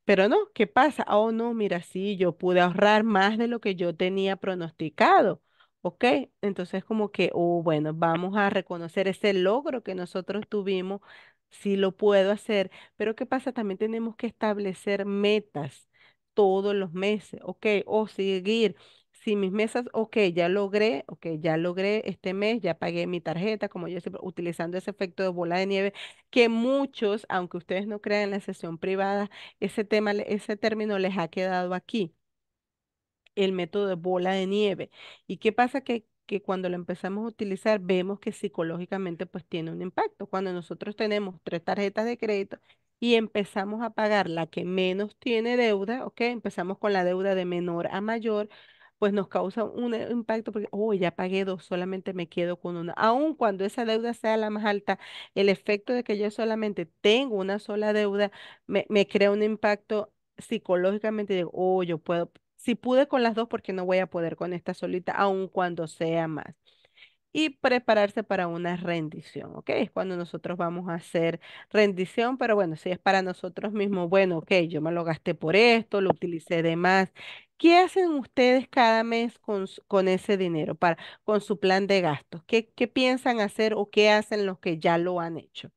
Pero no, ¿qué pasa? Oh, no, mira, sí, yo pude ahorrar más de lo que yo tenía pronosticado. ¿Ok? Entonces como que, oh, bueno, vamos a reconocer ese logro que nosotros tuvimos, si lo puedo hacer. Pero ¿qué pasa? También tenemos que establecer metas todos los meses, ¿ok? O seguir si mis mesas, ok, ya logré, ok, ya logré este mes, ya pagué mi tarjeta, como yo siempre, utilizando ese efecto de bola de nieve, que muchos, aunque ustedes no crean en la sesión privada, ese tema, ese término les ha quedado aquí, el método de bola de nieve. ¿Y qué pasa? Que que cuando lo empezamos a utilizar vemos que psicológicamente pues tiene un impacto. Cuando nosotros tenemos tres tarjetas de crédito y empezamos a pagar la que menos tiene deuda, ¿ok? Empezamos con la deuda de menor a mayor, pues nos causa un eh, impacto porque, oh, ya pagué dos, solamente me quedo con una. Aun cuando esa deuda sea la más alta, el efecto de que yo solamente tengo una sola deuda me, crea un impacto psicológicamente, de, oh, yo puedo, si pude con las dos, porque no voy a poder con esta solita, aun cuando sea más y prepararse para una rendición, ¿ok? Es cuando nosotros vamos a hacer rendición, pero bueno, si es para nosotros mismos, bueno, ok, yo me lo gasté por esto, lo utilicé de más, ¿Qué hacen ustedes cada mes con, con ese dinero, para, con su plan de gastos? ¿Qué, qué piensan hacer o qué hacen los que ya lo han hecho?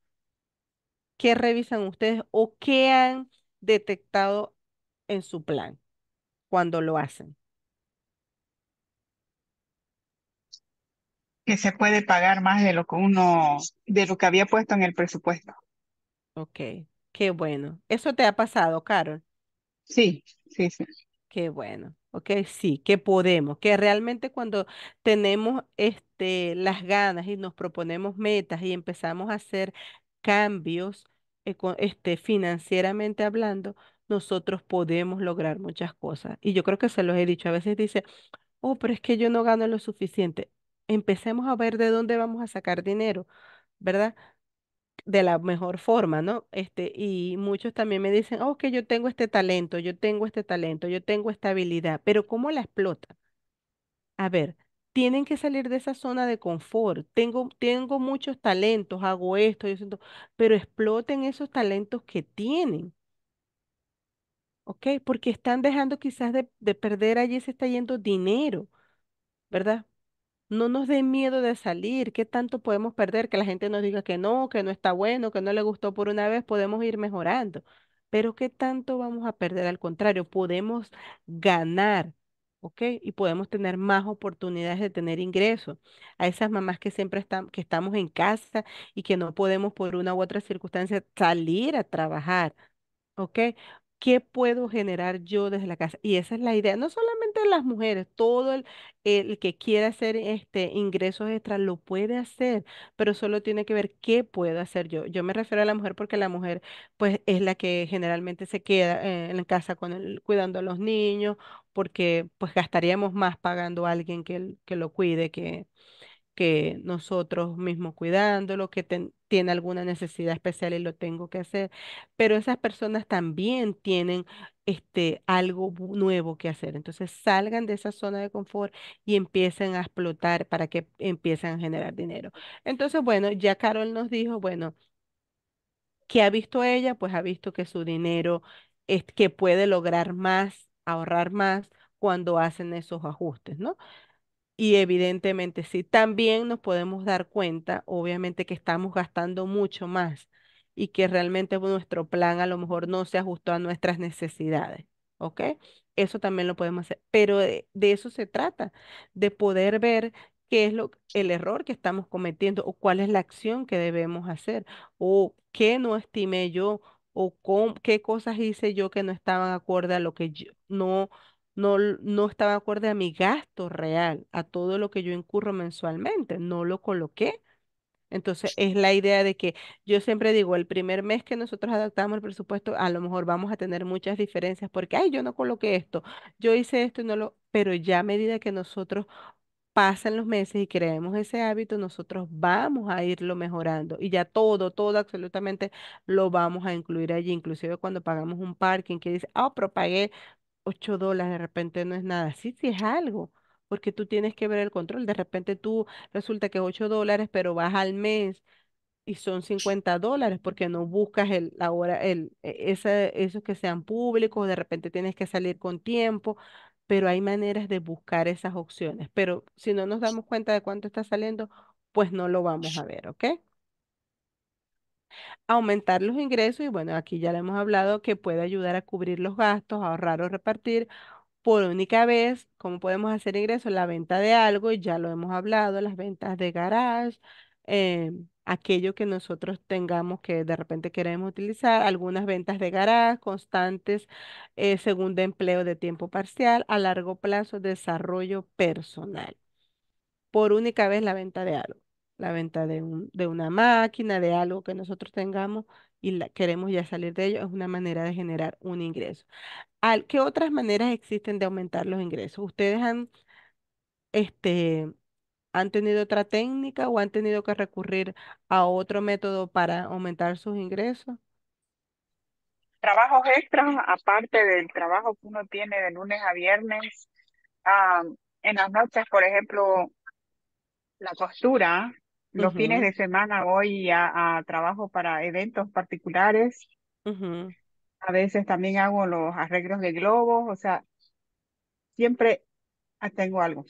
¿Qué revisan ustedes o qué han detectado en su plan cuando lo hacen? que se puede pagar más de lo que uno, de lo que había puesto en el presupuesto. Ok, qué bueno. ¿Eso te ha pasado, Carol? Sí, sí, sí. Qué bueno, ok, sí, que podemos, que realmente cuando tenemos este, las ganas y nos proponemos metas y empezamos a hacer cambios eh, este, financieramente hablando, nosotros podemos lograr muchas cosas. Y yo creo que se los he dicho, a veces dice, oh, pero es que yo no gano lo suficiente. Empecemos a ver de dónde vamos a sacar dinero, ¿verdad? de la mejor forma, ¿no? Este, y muchos también me dicen, oh, que yo tengo este talento, yo tengo este talento, yo tengo esta habilidad, pero ¿cómo la explota? A ver, tienen que salir de esa zona de confort. Tengo, tengo muchos talentos, hago esto, yo siento, pero exploten esos talentos que tienen. ¿Ok? Porque están dejando quizás de, de perder allí, se está yendo dinero, ¿verdad? no nos dé miedo de salir, qué tanto podemos perder, que la gente nos diga que no, que no está bueno, que no le gustó por una vez, podemos ir mejorando, pero qué tanto vamos a perder, al contrario, podemos ganar. ¿ok? Y podemos tener más oportunidades de tener ingresos. A esas mamás que siempre están, que estamos en casa y que no podemos por una u otra circunstancia salir a trabajar, ¿ok? ¿Qué puedo generar yo desde la casa? Y esa es la idea, no solamente las mujeres, todo el, el que quiera hacer este, ingresos extra lo puede hacer, pero solo tiene que ver qué puedo hacer yo. Yo me refiero a la mujer porque la mujer pues es la que generalmente se queda eh, en casa con el, cuidando a los niños, porque pues gastaríamos más pagando a alguien que, que lo cuide, que, que nosotros mismos cuidándolo, que tiene alguna necesidad especial y lo tengo que hacer. Pero esas personas también tienen este, algo nuevo que hacer. Entonces salgan de esa zona de confort y empiecen a explotar para que empiecen a generar dinero. Entonces, bueno, ya Carol nos dijo, bueno, ¿qué ha visto ella? Pues ha visto que su dinero es que puede lograr más, ahorrar más cuando hacen esos ajustes, ¿no? Y evidentemente sí, también nos podemos dar cuenta, obviamente, que estamos gastando mucho más y que realmente nuestro plan a lo mejor no se ajustó a nuestras necesidades, ¿ok? Eso también lo podemos hacer, pero de, eso se trata, de poder ver qué es lo, el error que estamos cometiendo o cuál es la acción que debemos hacer o qué no estimé yo o con, qué cosas hice yo que no estaban acorde a lo que yo, no no, no estaba acorde a mi gasto real, a todo lo que yo incurro mensualmente, no lo coloqué. Entonces, es la idea de que yo siempre digo, el primer mes que nosotros adaptamos el presupuesto, a lo mejor vamos a tener muchas diferencias porque, ay, yo no coloqué esto, yo hice esto y no lo, pero ya a medida que nosotros pasan los meses y creemos ese hábito, nosotros vamos a irlo mejorando y ya todo, todo absolutamente lo vamos a incluir allí, inclusive cuando pagamos un parking que dice, ah, oh, pero pagué 8 dólares de repente no es nada. Sí, sí es algo, porque tú tienes que ver el control. De repente tú resulta que ocho 8 dólares, pero vas al mes y son 50 dólares porque no buscas el, la hora, el, e, ese, esos que sean públicos, de repente tienes que salir con tiempo, pero hay maneras de buscar esas opciones. Pero si no nos damos cuenta de cuánto está saliendo, pues no lo vamos a ver, ¿ok? Aumentar los ingresos, y bueno, aquí ya le hemos hablado que puede ayudar a cubrir los gastos, ahorrar o repartir por única vez. ¿Cómo podemos hacer ingresos? La venta de algo, y ya lo hemos hablado, las ventas de garage, eh, aquello que nosotros tengamos que de repente queremos utilizar, algunas ventas de garage constantes, eh, según empleo de tiempo parcial, a largo plazo, desarrollo personal. Por única vez la venta de algo la venta de, un, de una máquina, de algo que nosotros tengamos y la, queremos ya salir de ello, es una manera de generar un ingreso. Al, ¿Qué otras maneras existen de aumentar los ingresos? ¿Ustedes han, este, han tenido otra técnica o han tenido que recurrir a otro método para aumentar sus ingresos? Trabajos extras, aparte del trabajo que uno tiene de lunes a viernes, en las noches, por ejemplo, la costura, los fines de semana voy a, trabajo para eventos particulares. A veces también hago los arreglos de globos, o sea, siempre tengo algo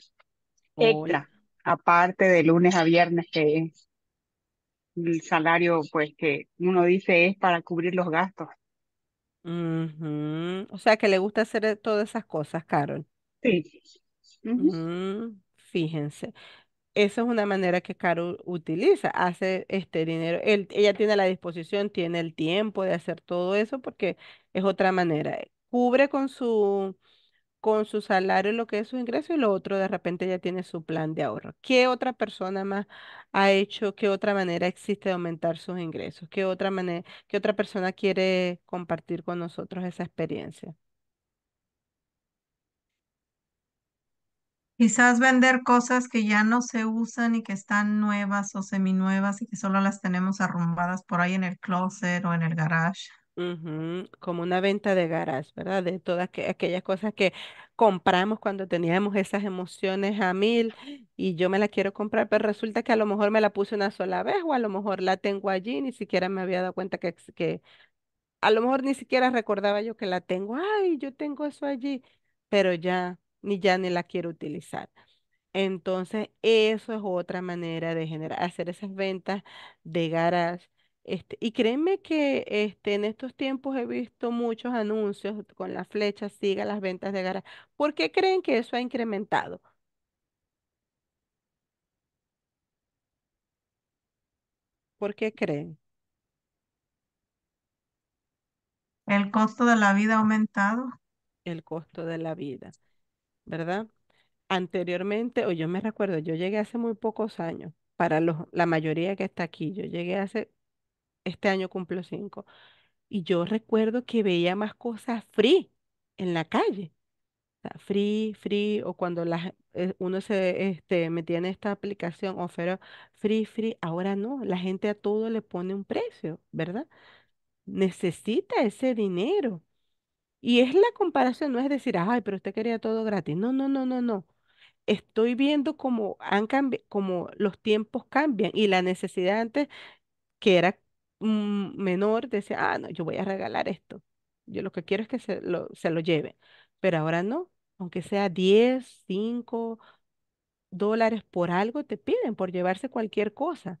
oh, extra, aparte de lunes a viernes, que es el salario, pues que uno dice es para cubrir los gastos. O sea, que le gusta hacer eh, todas esas cosas, Carol. Sí. Mm, fíjense. Esa es una manera que Caro utiliza, hace este dinero. Él, ella tiene la disposición, tiene el tiempo de hacer todo eso porque es otra manera. Eh, cubre con su, con su salario lo que es su ingreso y lo otro de repente ya tiene su plan de ahorro. ¿Qué otra persona más ha hecho? ¿Qué otra manera existe de aumentar sus ingresos? ¿Qué otra qué otra persona quiere compartir con nosotros esa experiencia? Quizás vender cosas que ya no se usan y que están nuevas o seminuevas y que solo las tenemos arrumbadas por ahí en el closet o en el garage. Como una venta de garage, ¿verdad? De todas aquellas cosas que compramos cuando teníamos esas emociones a mil y yo me la quiero comprar, pero resulta que a lo mejor me la puse una sola vez o a lo mejor la tengo allí, ni siquiera me había dado cuenta que, que a lo mejor ni siquiera recordaba yo que la tengo. Ay, yo tengo eso allí, pero ya ni ya ni la quiero utilizar. Entonces, eso es otra manera de generar, hacer esas ventas de garage. Este, y créeme que este, en estos tiempos he visto muchos anuncios con la flecha, siga las ventas de garage. ¿Por qué creen que eso ha incrementado? ¿Por qué creen? El costo de la vida ha aumentado. El costo de la vida. ¿verdad? Anteriormente, o yo me recuerdo, yo llegué hace muy pocos años, para los, la mayoría que está aquí, yo llegué hace, este año cumplo cinco, y yo recuerdo que veía más cosas free en la calle. free, free, o cuando eh, uno se este, metía en esta aplicación, ofero free, free, ahora no, la gente a todo le pone un precio, ¿verdad? Necesita ese dinero. Y es la comparación, no es decir, ay, pero usted quería todo gratis. No, no, no, no, no. Estoy viendo cómo han cambi- los tiempos cambian y la necesidad antes, que era mm, menor, decía, ah, no, yo voy a regalar esto. Yo lo que quiero es que se lo, se lo lleve Pero ahora no, aunque sea 10, 5 dólares por algo, te piden por llevarse cualquier cosa.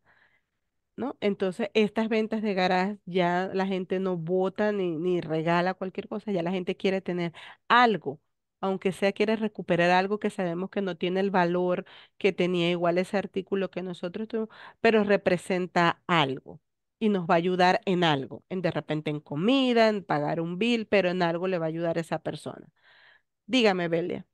¿no? Entonces, estas ventas de garage ya la gente no vota ni, ni regala cualquier cosa, ya la gente quiere tener algo, aunque sea quiere recuperar algo que sabemos que no tiene el valor que tenía igual ese artículo que nosotros tuvimos, pero representa algo y nos va a ayudar en algo, en de repente en comida, en pagar un bill, pero en algo le va a ayudar a esa persona. Dígame, Belia.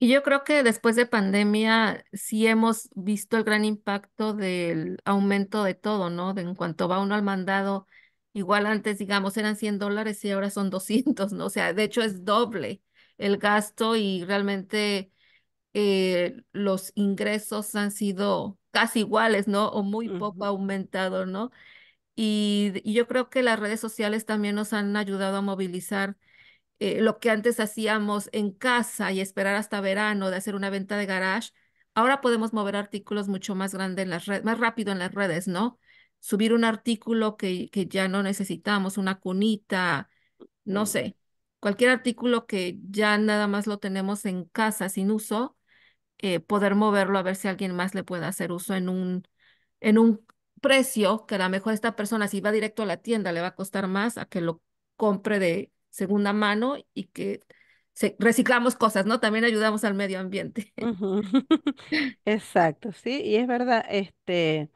Y yo creo que después de pandemia sí hemos visto el gran impacto del aumento de todo, ¿no? De en cuanto va uno al mandado, igual antes, digamos, eran 100 dólares y ahora son 200, [LAUGHS] ¿no? O sea, de hecho es doble el gasto y realmente eh, los ingresos han sido casi iguales, ¿no? O muy poco aumentado, ¿no? Y, y yo creo que las redes sociales también nos han ayudado a movilizar eh, lo que antes hacíamos en casa y esperar hasta verano de hacer una venta de garage, ahora podemos mover artículos mucho más grande en las redes, más rápido en las redes, ¿no? Subir un artículo que, que ya no necesitamos, una cunita, no sé, cualquier artículo que ya nada más lo tenemos en casa sin uso, eh, poder moverlo a ver si alguien más le puede hacer uso en un, en un precio que a lo mejor esta persona si va directo a la tienda le va a costar más a que lo compre de segunda mano y que reciclamos cosas, ¿no? También ayudamos al medio ambiente. [LAUGHS] [LAUGHS] Exacto, sí, y es verdad, este,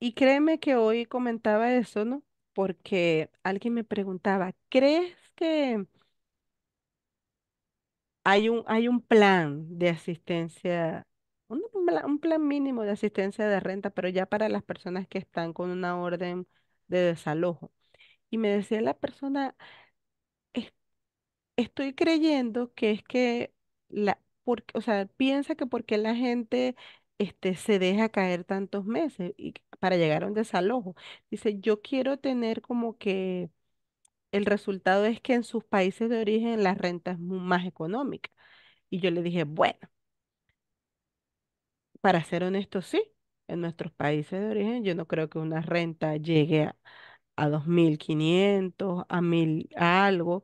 y créeme que hoy comentaba eso, ¿no? Porque alguien me preguntaba, ¿crees que hay un, hay un plan de asistencia, un plan mínimo de asistencia de renta, pero ya para las personas que están con una orden de desalojo? Y me decía la persona, estoy creyendo que es que la, porque, o sea, piensa que qué la gente este, se deja caer tantos meses y para llegar a un desalojo. Dice, yo quiero tener como que el resultado es que en sus países de origen la renta es más económica. Y yo le dije, bueno, para ser honesto, sí, en nuestros países de origen yo no creo que una renta llegue a, a 2.500, a 1.000 algo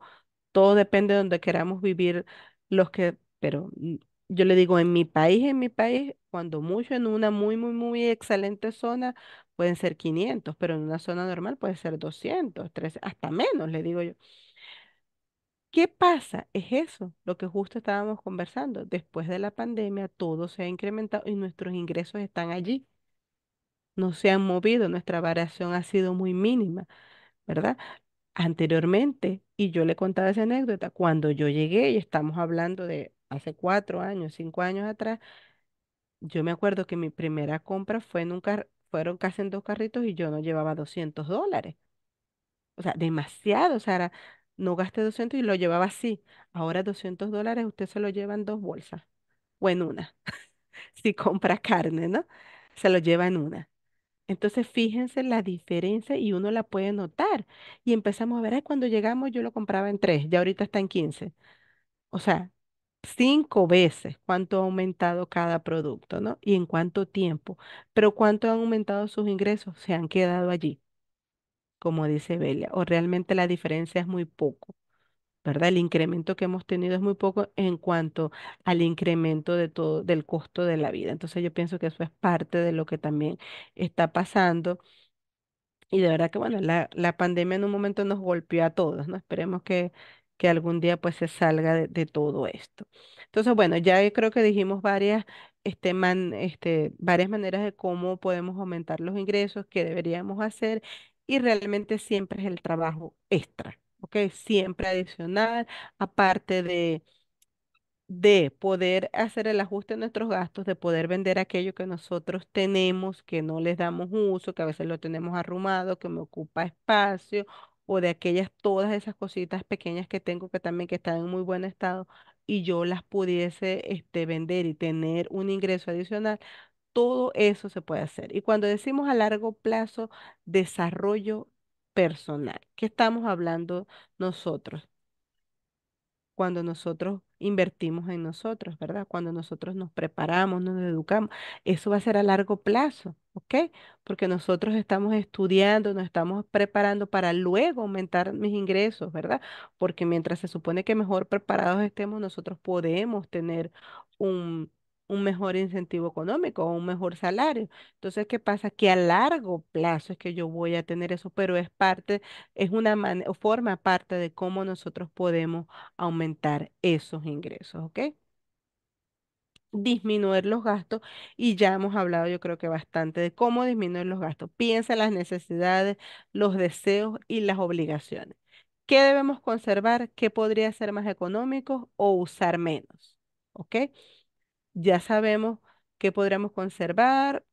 todo depende de donde queramos vivir los que, pero yo le digo, en mi país, en mi país, cuando mucho, en una muy, muy, muy excelente zona, pueden ser 500, pero en una zona normal puede ser 200, 300, hasta menos, le digo yo. ¿Qué pasa? Es eso, lo que justo estábamos conversando. Después de la pandemia, todo se ha incrementado y nuestros ingresos están allí. No se han movido, nuestra variación ha sido muy mínima, ¿verdad? anteriormente, y yo le contaba esa anécdota, cuando yo llegué, y estamos hablando de hace cuatro años, cinco años atrás, yo me acuerdo que mi primera compra fue en un car fueron casi en dos carritos y yo no llevaba 200 dólares. O sea, demasiado, o sea, no gasté 200 y lo llevaba así. Ahora 200 dólares usted se lo lleva en dos bolsas o en una. [LAUGHS] si compra carne, ¿no? Se lo lleva en una. Entonces, fíjense la diferencia y uno la puede notar. Y empezamos a ver, cuando llegamos yo lo compraba en tres, ya ahorita está en 15. O sea, cinco veces cuánto ha aumentado cada producto, ¿no? Y en cuánto tiempo. Pero cuánto han aumentado sus ingresos, se han quedado allí, como dice Belia, o realmente la diferencia es muy poco. ¿verdad? El incremento que hemos tenido es muy poco en cuanto al incremento de todo, del costo de la vida. Entonces yo pienso que eso es parte de lo que también está pasando. Y de verdad que, bueno, la, pandemia en un momento nos golpeó a todos, ¿no? Esperemos que, que algún día pues se salga de, todo esto. Entonces, bueno, ya creo que dijimos varias, este, este, varias maneras de cómo podemos aumentar los ingresos, qué deberíamos hacer y realmente siempre es el trabajo extra ¿ok? Siempre adicional, aparte de, de poder hacer el ajuste de nuestros gastos, de poder vender aquello que nosotros tenemos, que no les damos uso, que a veces lo tenemos arrumado, que me ocupa espacio, o de aquellas, todas esas cositas pequeñas que tengo que también que están en muy buen estado y yo las pudiese este, vender y tener un ingreso adicional, todo eso se puede hacer. Y cuando decimos a largo plazo, desarrollo personal. ¿Qué estamos hablando nosotros? Cuando nosotros invertimos en nosotros, ¿verdad? Cuando nosotros nos preparamos, nos educamos, eso va a ser a largo plazo, ¿ok? Porque nosotros estamos estudiando, nos estamos preparando para luego aumentar mis ingresos, ¿verdad? Porque mientras se supone que mejor preparados estemos, nosotros podemos tener un un mejor incentivo económico o un mejor salario. Entonces, ¿qué pasa? Que a largo plazo es que yo voy a tener eso, pero es parte, es una forma parte de cómo nosotros podemos aumentar esos ingresos, ¿ok? disminuir los gastos y ya hemos hablado yo creo que bastante de cómo disminuir los gastos. Piensa en las necesidades, los deseos y las obligaciones. ¿Qué debemos conservar? ¿Qué podría ser más económico o usar menos? ¿Ok? ya sabemos qué podríamos conservar,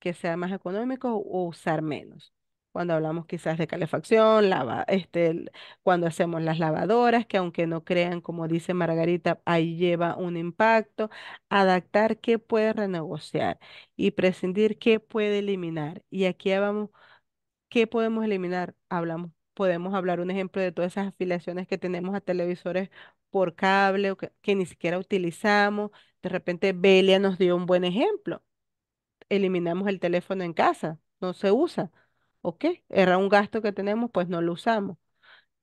que sea más económico o usar menos. Cuando hablamos quizás de calefacción, lava, este, cuando hacemos las lavadoras, que aunque no crean, como dice Margarita, ahí lleva un impacto, adaptar qué puede renegociar y prescindir qué puede eliminar. Y aquí vamos, ¿qué podemos eliminar? Hablamos podemos hablar un ejemplo de todas esas afiliaciones que tenemos a televisores por cable que, ni siquiera utilizamos. De repente Belia nos dio un buen ejemplo. Eliminamos el teléfono en casa, no se usa. ¿Ok? Era un gasto que tenemos, pues no lo usamos.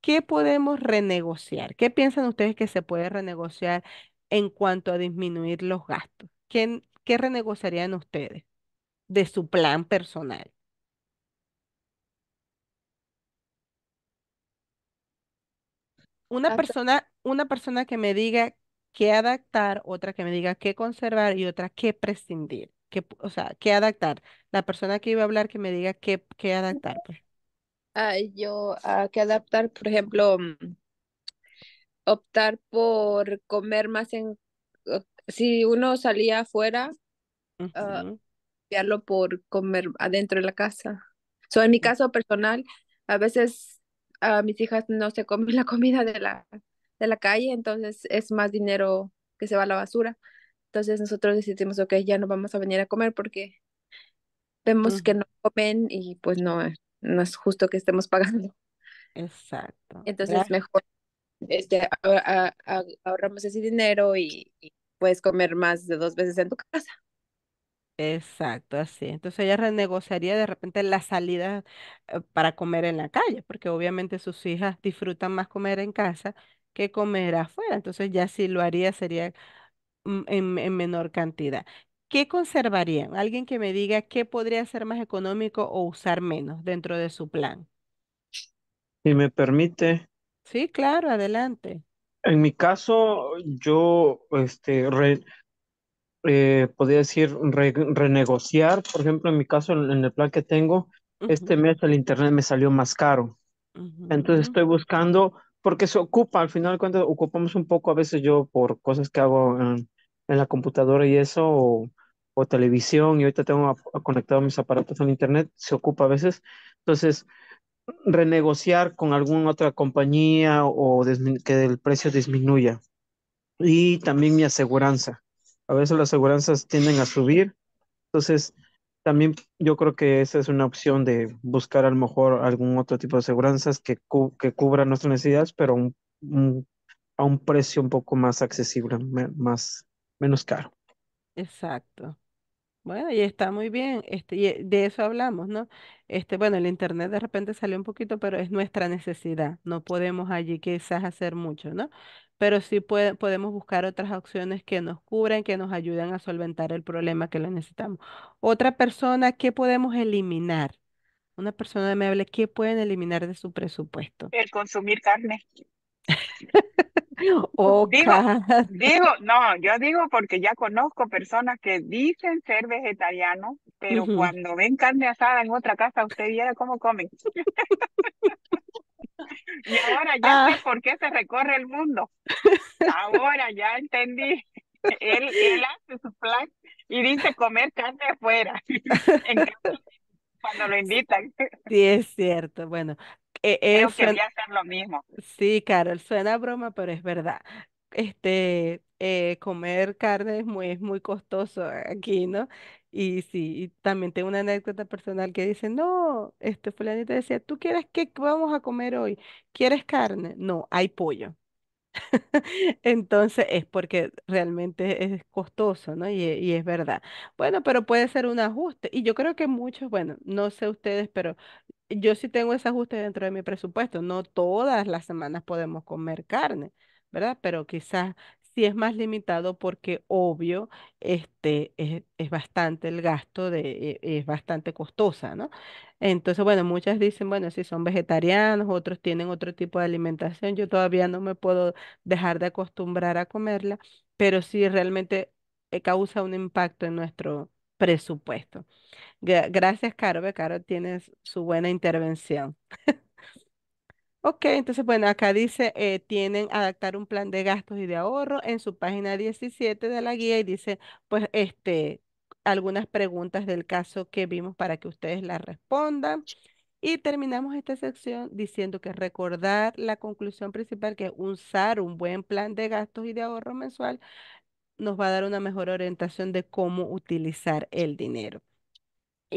¿Qué podemos renegociar? ¿Qué piensan ustedes que se puede renegociar en cuanto a disminuir los gastos? ¿Qué, qué renegociarían ustedes de su plan personal? Una persona una persona que me diga qué adaptar, otra que me diga qué conservar y otra qué prescindir. o sea, qué adaptar. La persona que iba a hablar que me diga qué, qué adaptar. Pues. yo, ah, qué adaptar, por ejemplo, mm, optar por comer más en... Si uno salía afuera, cambiarlo ah, por comer adentro de la casa. So, en mi mm. caso personal, a veces a ah, mis hijas no se comen la comida de la de la calle, entonces es más dinero que se va a la basura. Entonces nosotros decidimos, ok, ya no vamos a venir a comer porque vemos que no comen y pues no, eh, es justo que estemos [LAUGHS] pagando. Exacto. Entonces es mejor este, ahorramos ese dinero y, puedes comer más de dos veces en tu casa. Exacto, así. Entonces ella renegociaría de repente la salida eh, para comer en la calle, porque obviamente sus hijas disfrutan más comer en casa que comer afuera. Entonces ya si lo haría sería mm, en, menor cantidad. ¿Qué conservarían? Alguien que me diga qué podría ser más económico o usar menos dentro de su plan. Si me permite. Sí, claro, adelante. En mi caso, yo, este, eh, podría decir, renegociar. Por ejemplo, en mi caso, en, el plan que tengo, este mes el internet me salió más caro. Entonces estoy buscando porque se ocupa, al final cuando ocupamos un poco a veces yo por cosas que hago en, la computadora y eso, o, televisión, y ahorita tengo conectado mis aparatos al internet, se ocupa a veces. Entonces, renegociar con alguna otra compañía o que el precio disminuya. Y también mi aseguranza. A veces las aseguranzas tienden a subir. Entonces, también yo creo que esa es una opción de buscar a lo mejor algún otro tipo de seguranzas que, que cubra nuestras necesidades, pero a un precio un poco más accesible, más, menos caro. Exacto. Bueno, y está muy bien, este, eh, de eso hablamos, ¿no? Este, bueno, el internet de repente salió un poquito, pero es nuestra necesidad, no podemos allí quizás hacer mucho, ¿no? pero sí podemos buscar otras opciones que nos cubren, que nos ayuden a solventar el problema que necesitamos. Otra persona, ¿qué podemos eliminar? Una persona me habla, ¿qué pueden eliminar de su presupuesto? El consumir carne. [LAUGHS] O digo, digo, [LAUGHS] no, yo digo porque ya conozco personas que dicen ser vegetarianos, pero cuando ven carne asada en otra casa, usted viera cómo comen. [LAUGHS] [LAUGHS] Y ahora ya ah. sé por qué se recorre el mundo. Ahora ya entendí. Él, hace su plan y dice comer carne afuera. [LAUGHS] cuando lo invitan. Sí, es cierto. Bueno, eso e, eh, hacer lo mismo. Sí, Carol, suena broma, pero es verdad. Este, eh, comer carne muy, es muy costoso aquí, ¿no? Y sí, y también tengo una anécdota personal que dice, no, este fulanito decía, ¿tú quieres qué vamos a comer hoy? ¿Quieres carne? No, hay pollo. [LAUGHS] Entonces es porque realmente es costoso, ¿no? Y, y es verdad. Bueno, pero puede ser un ajuste. Y yo creo que muchos, bueno, no sé ustedes, pero yo sí tengo ese ajuste dentro de mi presupuesto. No todas las semanas podemos comer carne, ¿verdad? Pero quizás si es más limitado porque obvio, este, es, bastante el gasto, de, e, es bastante costosa, ¿no? Entonces, bueno, muchas dicen, bueno, si son vegetarianos, otros tienen otro tipo de alimentación, yo todavía no me puedo dejar de acostumbrar a comerla, pero sí realmente eh, causa un impacto en nuestro presupuesto. Gracias, Caro, Caro tienes su buena intervención. Ok, entonces, bueno, acá dice, eh, tienen adaptar un plan de gastos y de ahorro en su página 17 de la guía y dice, pues, este, algunas preguntas del caso que vimos para que ustedes las respondan. Y terminamos esta sección diciendo que recordar la conclusión principal, que usar un buen plan de gastos y de ahorro mensual nos va a dar una mejor orientación de cómo utilizar el dinero.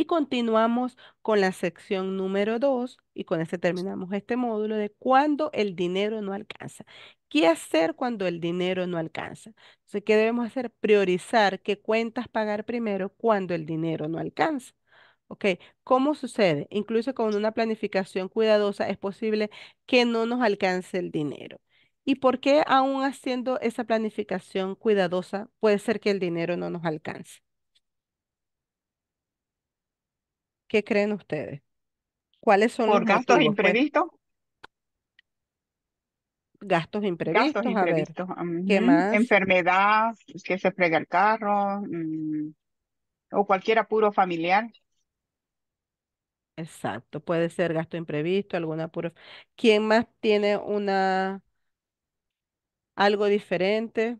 Y continuamos con la sección número 2 y con este terminamos este módulo de cuando el dinero no alcanza. ¿Qué hacer cuando el dinero no alcanza? Entonces, ¿qué debemos hacer? Priorizar qué cuentas pagar primero cuando el dinero no alcanza. ¿Ok? ¿Cómo sucede? Incluso con una planificación cuidadosa es posible que no nos alcance el dinero. ¿Y por qué aún haciendo esa planificación cuidadosa puede ser que el dinero no nos alcance? ¿Qué creen ustedes? ¿Cuáles son los gastos imprevistos? gastos imprevistos, imprevistos. ¿qué más? Enfermedad, que se frega el carro, mm, o cualquier apuro familiar. Exacto, puede ser gasto imprevisto, algún apuro. ¿Quién más tiene una algo diferente?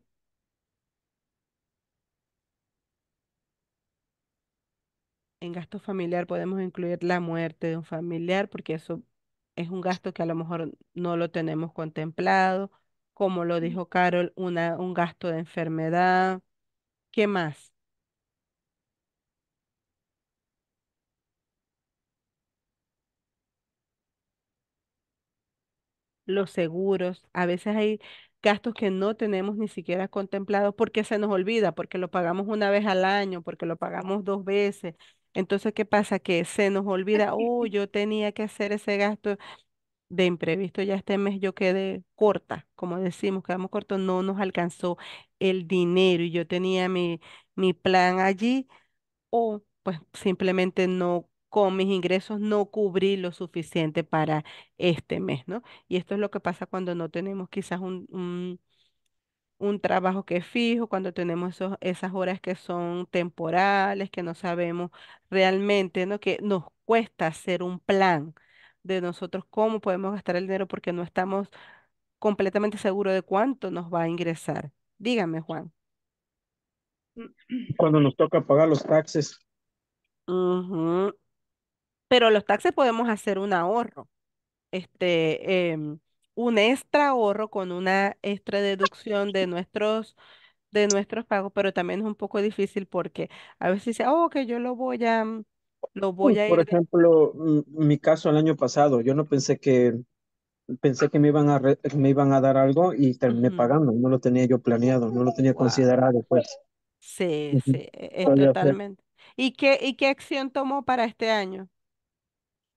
en gasto familiar podemos incluir la muerte de un familiar, porque eso es un gasto que a lo mejor no lo tenemos contemplado, como lo dijo Carol, una, un gasto de enfermedad. ¿Qué más? Los seguros. A veces hay gastos que no tenemos ni siquiera contemplados porque se nos olvida, porque lo pagamos una vez al año, porque lo pagamos dos veces, entonces, ¿qué pasa? Que se nos olvida, [LAUGHS] oh, yo tenía que hacer ese gasto de imprevisto, ya este mes yo quedé corta, como decimos, quedamos cortos, no nos alcanzó el dinero y yo tenía mi, mi plan allí, o pues simplemente no con mis ingresos no cubrí lo suficiente para este mes, ¿no? Y esto es lo que pasa cuando no tenemos quizás un un trabajo que es fijo, cuando tenemos esas horas que son temporales, que no sabemos realmente, ¿no? Que nos cuesta hacer un plan de nosotros cómo podemos gastar el dinero porque no estamos completamente seguros de cuánto nos va a ingresar. Dígame, Juan. Cuando nos toca pagar los taxes, Pero los taxes podemos hacer un ahorro. Este, em, un extra ahorro con una extra deducción de nuestros de nuestros pagos, pero también es un poco difícil porque a veces dice, oh, que yo lo voy a, mm, lo voy ir Por ejemplo, mm, mi caso el año pasado, yo no pensé que, pensé que me iban a, me iban a dar algo y terminé pagando, no lo tenía yo planeado, no lo tenía considerado, pues. Sí, sí, e, totalmente. ¿Y qué, ¿Y qué acción tomó para este año?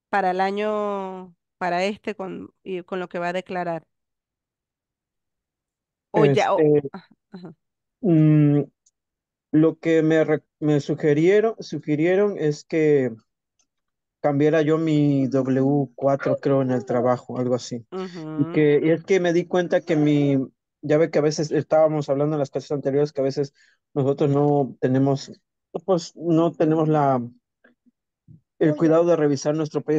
Para el año para este con, y con lo que va a declarar? O ya, este, mm, lo que me, sugirieron, es que cambiara yo mi W4, creo, en el trabajo, algo así. Y que, es que me di cuenta que mi, ya ve que a veces estábamos hablando en las clases anteriores que a veces nosotros no tenemos, pues no tenemos la, el cuidado de revisar nuestro pay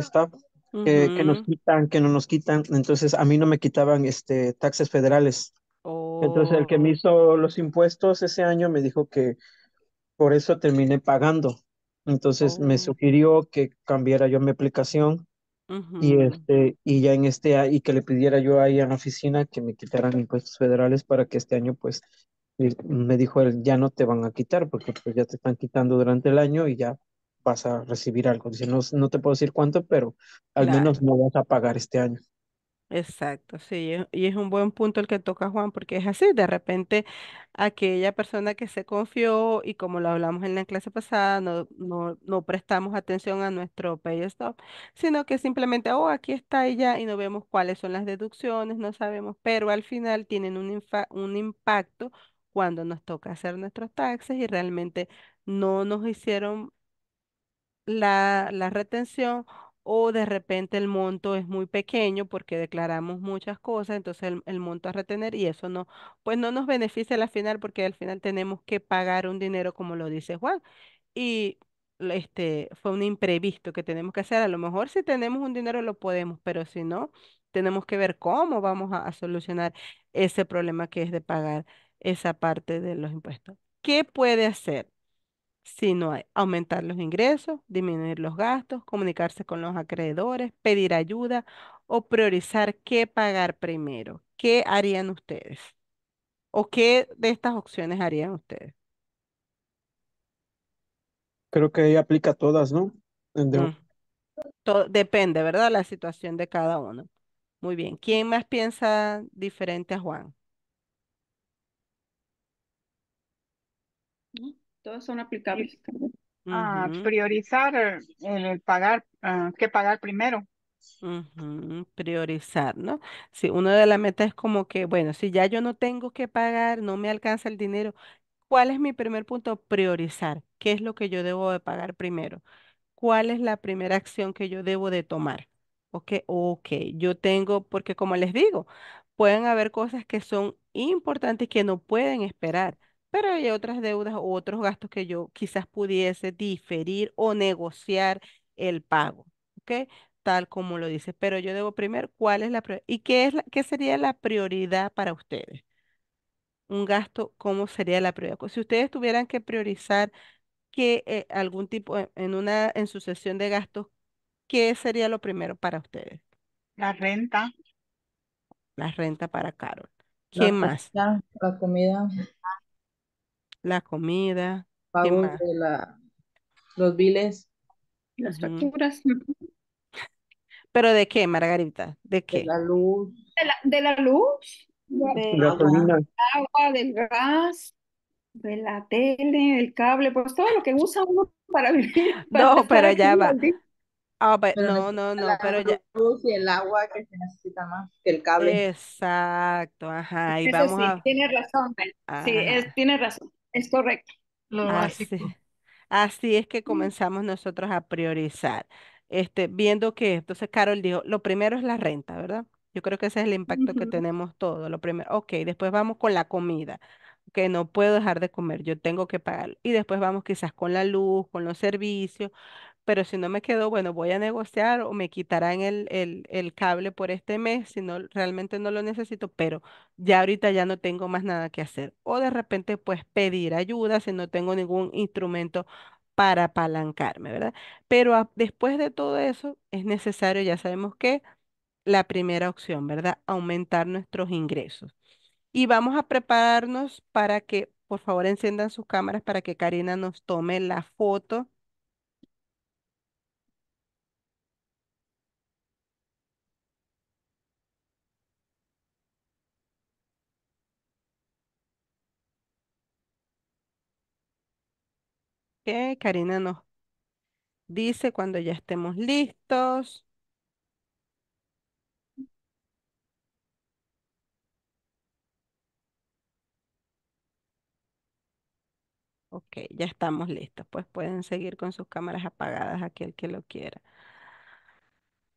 eh, que nos quitan, que no nos quitan. Entonces a mí no me quitaban este, taxes federales. Entonces el que me oh. hizo los impuestos ese año me dijo que por eso terminé pagando. Entonces me oh. sugirió que cambiara yo mi aplicación y este y ya en este y que le pidiera yo ahí en la oficina que me quitaran impuestos federales para que este año pues eh, me dijo él ya no te van a quitar porque pues ya te están quitando durante el año y ya vas a recibir algo. Dice, no, no te puedo decir cuánto, pero al menos no vas a pagar este año. Exacto, sí, y es un buen punto el que toca Juan, porque es así, de repente aquella persona que se confió y como lo hablamos en la clase pasada, no, no, prestamos atención a nuestro pay stop, sino que simplemente, oh, aquí está ella y no vemos cuáles son las deducciones, no sabemos, pero al final tienen un, un impacto cuando nos toca hacer nuestros taxes y realmente no nos hicieron la, retención o de repente el monto es muy pequeño porque declaramos muchas cosas, entonces el, monto a retener y eso no, pues no nos beneficia al final porque al final tenemos que pagar un dinero como lo dice Juan. Y este fue un imprevisto que tenemos que hacer. A lo mejor si tenemos un dinero lo podemos, pero si no, tenemos que ver cómo vamos a solucionar ese problema que es de pagar esa parte de los impuestos. ¿Qué puede hacer? sino hay, aumentar los ingresos, disminuir los gastos, comunicarse con los acreedores, pedir ayuda o priorizar qué pagar primero. ¿Qué harían ustedes? ¿O qué de estas opciones harían ustedes? Creo que ahí aplica todas, ¿no? Mm. depende, ¿verdad? La situación de cada uno. Muy bien. ¿Quién más piensa diferente a Juan? Todos son aplicables. Ah, priorizar el, eh, el pagar, ah, qué pagar primero. Priorizar, ¿no? Si uno de las metas es como que, bueno, si ya yo no tengo que pagar, no me alcanza el dinero, ¿cuál es mi primer punto? Priorizar. ¿Qué es lo que yo debo de pagar primero? ¿Cuál es la primera acción que yo debo de tomar? Ok, ok, yo tengo, porque como les digo, pueden haber cosas que son importantes que no pueden esperar pero hay otras deudas u otros gastos que yo quizás pudiese diferir o negociar el pago, ¿ok? Tal como lo dice, pero yo debo primero cuál es la y qué es sería la prioridad para ustedes. Un gasto, ¿cómo sería la prioridad? Si ustedes tuvieran que priorizar que eh, algún tipo e, en una en sucesión de gastos, ¿qué sería lo primero para ustedes? La renta. La renta para Carol. ¿qué más? la comida la comida. de la, los biles. Las facturas. ¿Pero de qué, Margarita? ¿De qué? De la luz. De la, de la luz. De la agua, del gas, de la tele, del cable, pues todo lo que usa uno para vivir. [LAUGHS] no, pero ya va. Ah, no, no, no, la pero ya. la Luz y el agua que se necesita más que el cable. Exacto, ajá. Y vamos sí, tiene razón. Sí, es, tiene razón. Es correcto. Ah, Así, es que mm. comenzamos nosotros a priorizar. Este, viendo que, entonces Carol dijo, lo primero es la renta, ¿verdad? Yo creo que ese es el impacto que tenemos todos. Lo primero, ok, después vamos con la comida, que no puedo dejar de comer, yo tengo que pagar, Y después vamos quizás con la luz, con los servicios, pero si no me quedo, bueno, voy a negociar o me quitarán el, cable por este mes, si no, realmente no lo necesito, pero ya ahorita ya no tengo más nada que hacer. O de repente, pues pedir ayuda si no tengo ningún instrumento para apalancarme, ¿verdad? Pero después de todo eso, es necesario, ya sabemos que la primera opción, ¿verdad? Aumentar nuestros ingresos. Y vamos a prepararnos para que, por favor, enciendan sus cámaras para que Karina nos tome la foto Ok, Karina nos dice cuando ya estemos listos. Ok, ya estamos listos. Pues pueden seguir con sus cámaras apagadas aquel que lo quiera.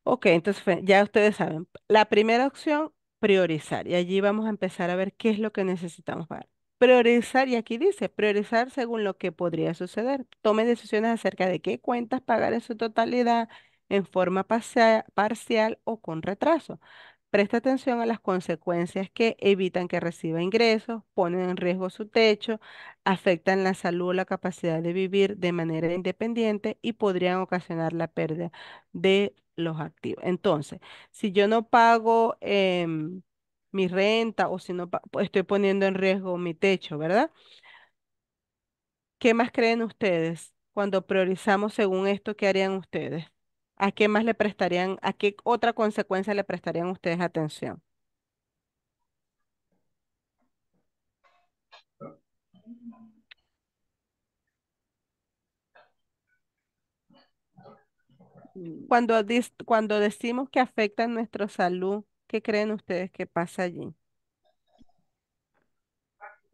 Ok, entonces ya ustedes saben. La primera opción, priorizar. Y allí vamos a empezar a ver qué es lo que necesitamos para. Priorizar, y aquí dice, priorizar según lo que podría suceder. Tome decisiones acerca de qué cuentas pagar en su totalidad, en forma parcial o con retraso. Presta atención a las consecuencias que evitan que reciba ingresos, ponen en riesgo su techo, afectan la salud o la capacidad de vivir de manera independiente y podrían ocasionar la pérdida de los activos. Entonces, si yo no pago... Em, mi renta o si no estoy poniendo en riesgo mi techo, ¿verdad? ¿Qué más creen ustedes cuando priorizamos según esto? ¿Qué harían ustedes? ¿A qué más le prestarían, a qué otra consecuencia le prestarían ustedes atención? Mm. Cuando, cuando decimos que afecta nuestra salud, ¿Qué creen ustedes que pasa allí?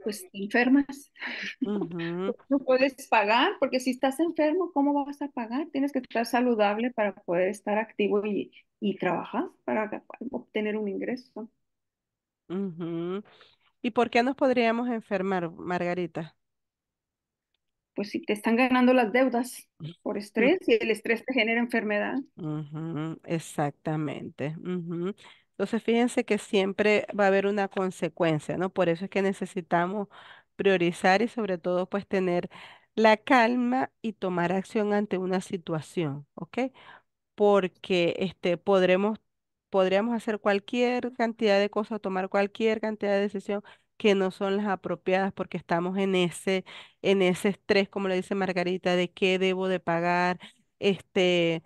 Pues enfermas. No puedes pagar, porque si estás enfermo, ¿cómo vas a pagar? Tienes que estar saludable para poder estar activo y, y trabajar para obtener un ingreso. ¿Y por qué nos podríamos enfermar, Margarita? Pues si te están ganando las deudas por estrés y el estrés te genera enfermedad. Exactamente. Entonces, fíjense que siempre va a haber una consecuencia, ¿no? Por eso es que necesitamos priorizar y sobre todo pues tener la calma y tomar acción ante una situación, ¿ok? Porque este, podremos, podríamos hacer cualquier cantidad de cosas, tomar cualquier cantidad de decisión que no son las apropiadas porque estamos en ese, en ese estrés, como le dice Margarita, de qué debo de pagar, este,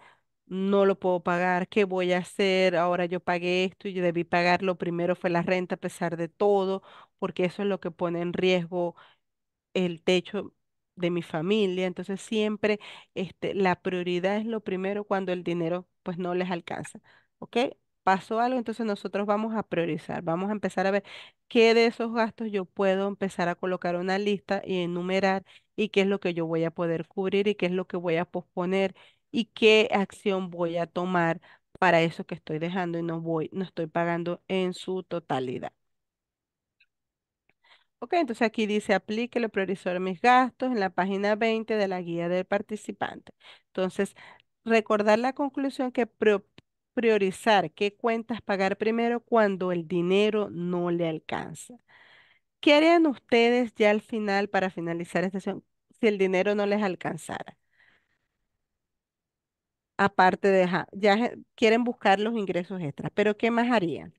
no lo puedo pagar, ¿qué voy a hacer? Ahora yo pagué esto y yo debí pagarlo. Primero fue la renta a pesar de todo, porque eso es lo que pone en riesgo el techo de mi familia. Entonces siempre este, la prioridad es lo primero cuando el dinero pues no les alcanza. ¿Ok? Pasó algo, entonces nosotros vamos a priorizar, vamos a empezar a ver qué de esos gastos yo puedo empezar a colocar una lista y enumerar y qué es lo que yo voy a poder cubrir y qué es lo que voy a posponer y qué acción voy a tomar para eso que estoy dejando y no voy, no estoy pagando en su totalidad. Ok, entonces aquí dice aplique lo priorizar mis gastos en la página 20 de la guía del participante. Entonces, recordar la conclusión que priorizar qué cuentas pagar primero cuando el dinero no le alcanza. ¿Qué harían ustedes ya al final para finalizar esta sesión si el dinero no les alcanzara? aparte de, ya quieren buscar los ingresos extras, pero ¿qué más harían?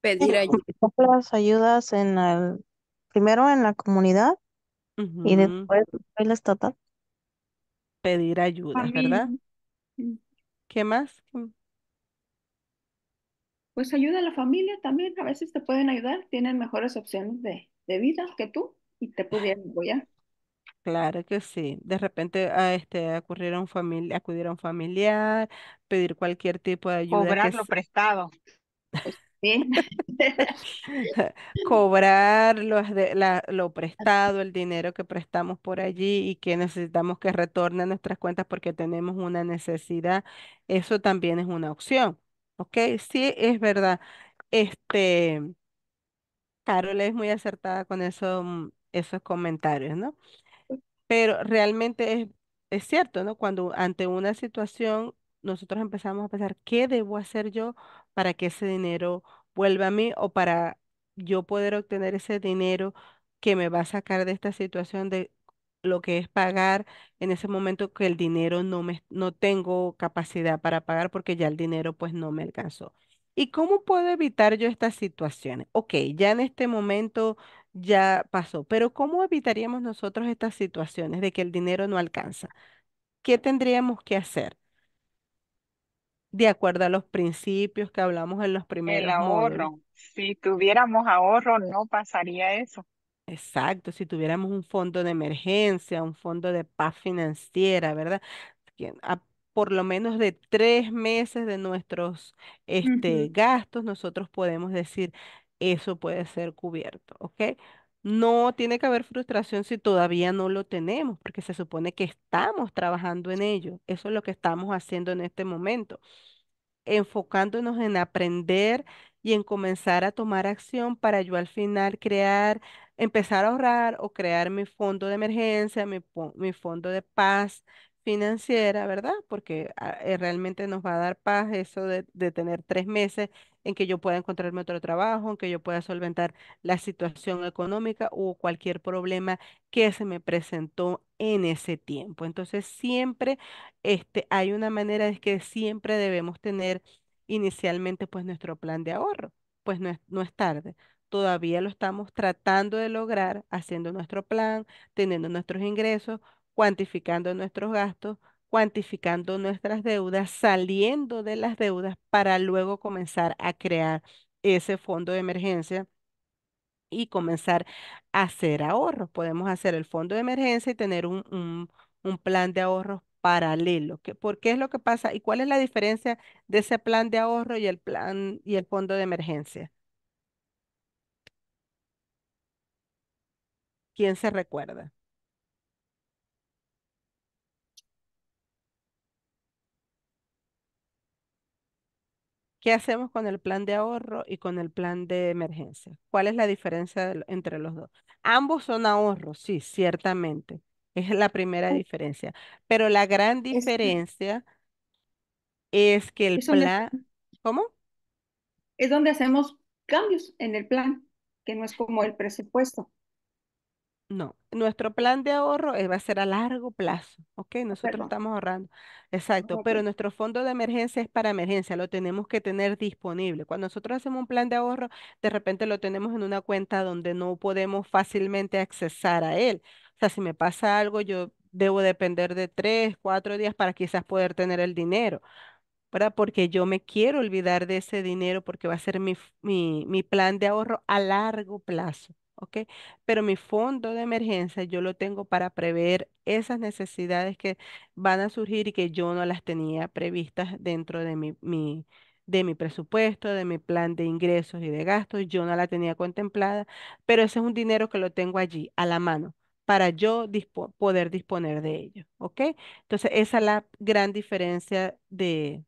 Pedir ayuda. ayudas en el, primero en la comunidad y después en la estatal. Pedir ayuda, ¿verdad? ¿Qué más? Pues ayuda a la familia también, a veces te pueden ayudar, tienen mejores opciones de, vida que tú y te pudieran apoyar. Claro que sí. De repente ah, este, a este, a familiar, pedir cualquier tipo de ayuda pues [LAUGHS] Cobrar lo prestado. Sí. cobrar lo prestado, el dinero que prestamos por allí y que necesitamos que retorne a nuestras cuentas porque tenemos una necesidad. Eso también es una opción. ¿Ok? Sí, es verdad. Este, Carol es muy acertada con mm, esos comentarios, ¿no? Pero realmente es, cierto, ¿no? Cuando ante una situación nosotros empezamos a pensar, ¿qué debo hacer yo para que ese dinero vuelva a mí o para yo poder obtener ese dinero que me va a sacar de esta situación de lo que es pagar en ese momento que el dinero no me no tengo capacidad para pagar porque ya el dinero pues no me alcanzó. ¿Y cómo puedo evitar yo estas situaciones? Ok, ya en este momento ya pasó. Pero ¿cómo evitaríamos nosotros estas situaciones de que el dinero no alcanza? ¿Qué tendríamos que hacer? De acuerdo a los principios que hablamos en los primeros módulos. ahorro. Si tuviéramos ahorro, no pasaría eso. Exacto, si tuviéramos un fondo de emergencia, un fondo de paz financiera, ¿verdad? por lo menos de tres meses de nuestros este, gastos, nosotros podemos decir, eso puede ser cubierto, ¿ok? No tiene que haber frustración si todavía no lo tenemos, porque se supone que estamos trabajando en ello. Eso es lo que estamos haciendo en este momento, enfocándonos en aprender y en comenzar a tomar acción para yo al final crear, empezar a ahorrar o crear mi fondo de emergencia, mi, fondo de paz financiera, ¿verdad? Porque ah, eh, realmente nos va a dar paz eso de, de tener tres meses en que yo pueda encontrarme otro trabajo, en que yo pueda solventar la situación económica o cualquier problema que se me presentó en ese tiempo. Entonces, siempre este, hay una manera de que siempre debemos tener inicialmente pues nuestro plan de ahorro, pues no es tarde todavía lo estamos tratando de lograr haciendo nuestro plan, teniendo nuestros ingresos, cuantificando nuestros gastos, cuantificando nuestras deudas, saliendo de las deudas para luego comenzar a crear ese fondo de emergencia y comenzar a hacer ahorros. Podemos hacer el fondo de emergencia y tener un, plan de ahorros paralelo. ¿Por qué es lo que pasa? ¿Y cuál es la diferencia de ese plan de ahorro y el plan y el fondo de emergencia? ¿Quién se recuerda? ¿Qué hacemos con el plan de ahorro y con el plan de emergencia? ¿Cuál es la diferencia entre los dos? Ambos son ahorros, sí, ciertamente. Es la primera diferencia. Pero la gran diferencia es, que el plan... ¿Cómo? Es donde hacemos cambios en el plan, que no es como el presupuesto. No, nuestro plan de ahorro eh, va a ser a largo plazo, ¿ok? Nosotros estamos ahorrando, exacto, pero nuestro fondo de emergencia es para emergencia, lo tenemos que tener disponible. Cuando nosotros hacemos un plan de ahorro, de repente lo tenemos en una cuenta donde no podemos fácilmente accesar a él. O sea, si me pasa algo, yo debo depender de tres, cuatro días para quizás poder tener el dinero. ¿verdad? Porque yo me quiero olvidar de ese dinero porque va a ser mi, mi plan de ahorro a largo plazo. Pero mi fondo de emergencia yo lo tengo para prever esas necesidades que van a surgir y que yo no las tenía previstas dentro de mi, mi, de mi presupuesto, de mi plan de ingresos y de gastos. Yo no la tenía contemplada, pero ese es un dinero que lo tengo allí, a la mano para yo poder disponer de ello, ¿ok? Entonces, esa es la gran diferencia de,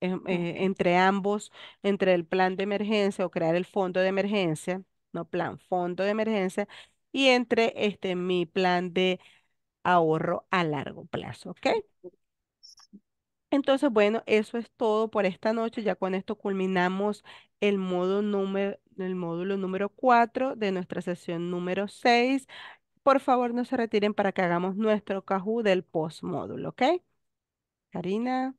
em, eh, entre ambos, entre el plan de emergencia o crear el fondo de emergencia ¿no? Plan fondo de emergencia y entre este mi plan de ahorro a largo plazo, ¿ok? Entonces, bueno, eso es todo por esta noche. Ya con esto culminamos el, modo número, el módulo número 4 de nuestra sesión número 6. Por favor, no se retiren para que hagamos nuestro Cajú del postmódulo, ¿ok? Karina.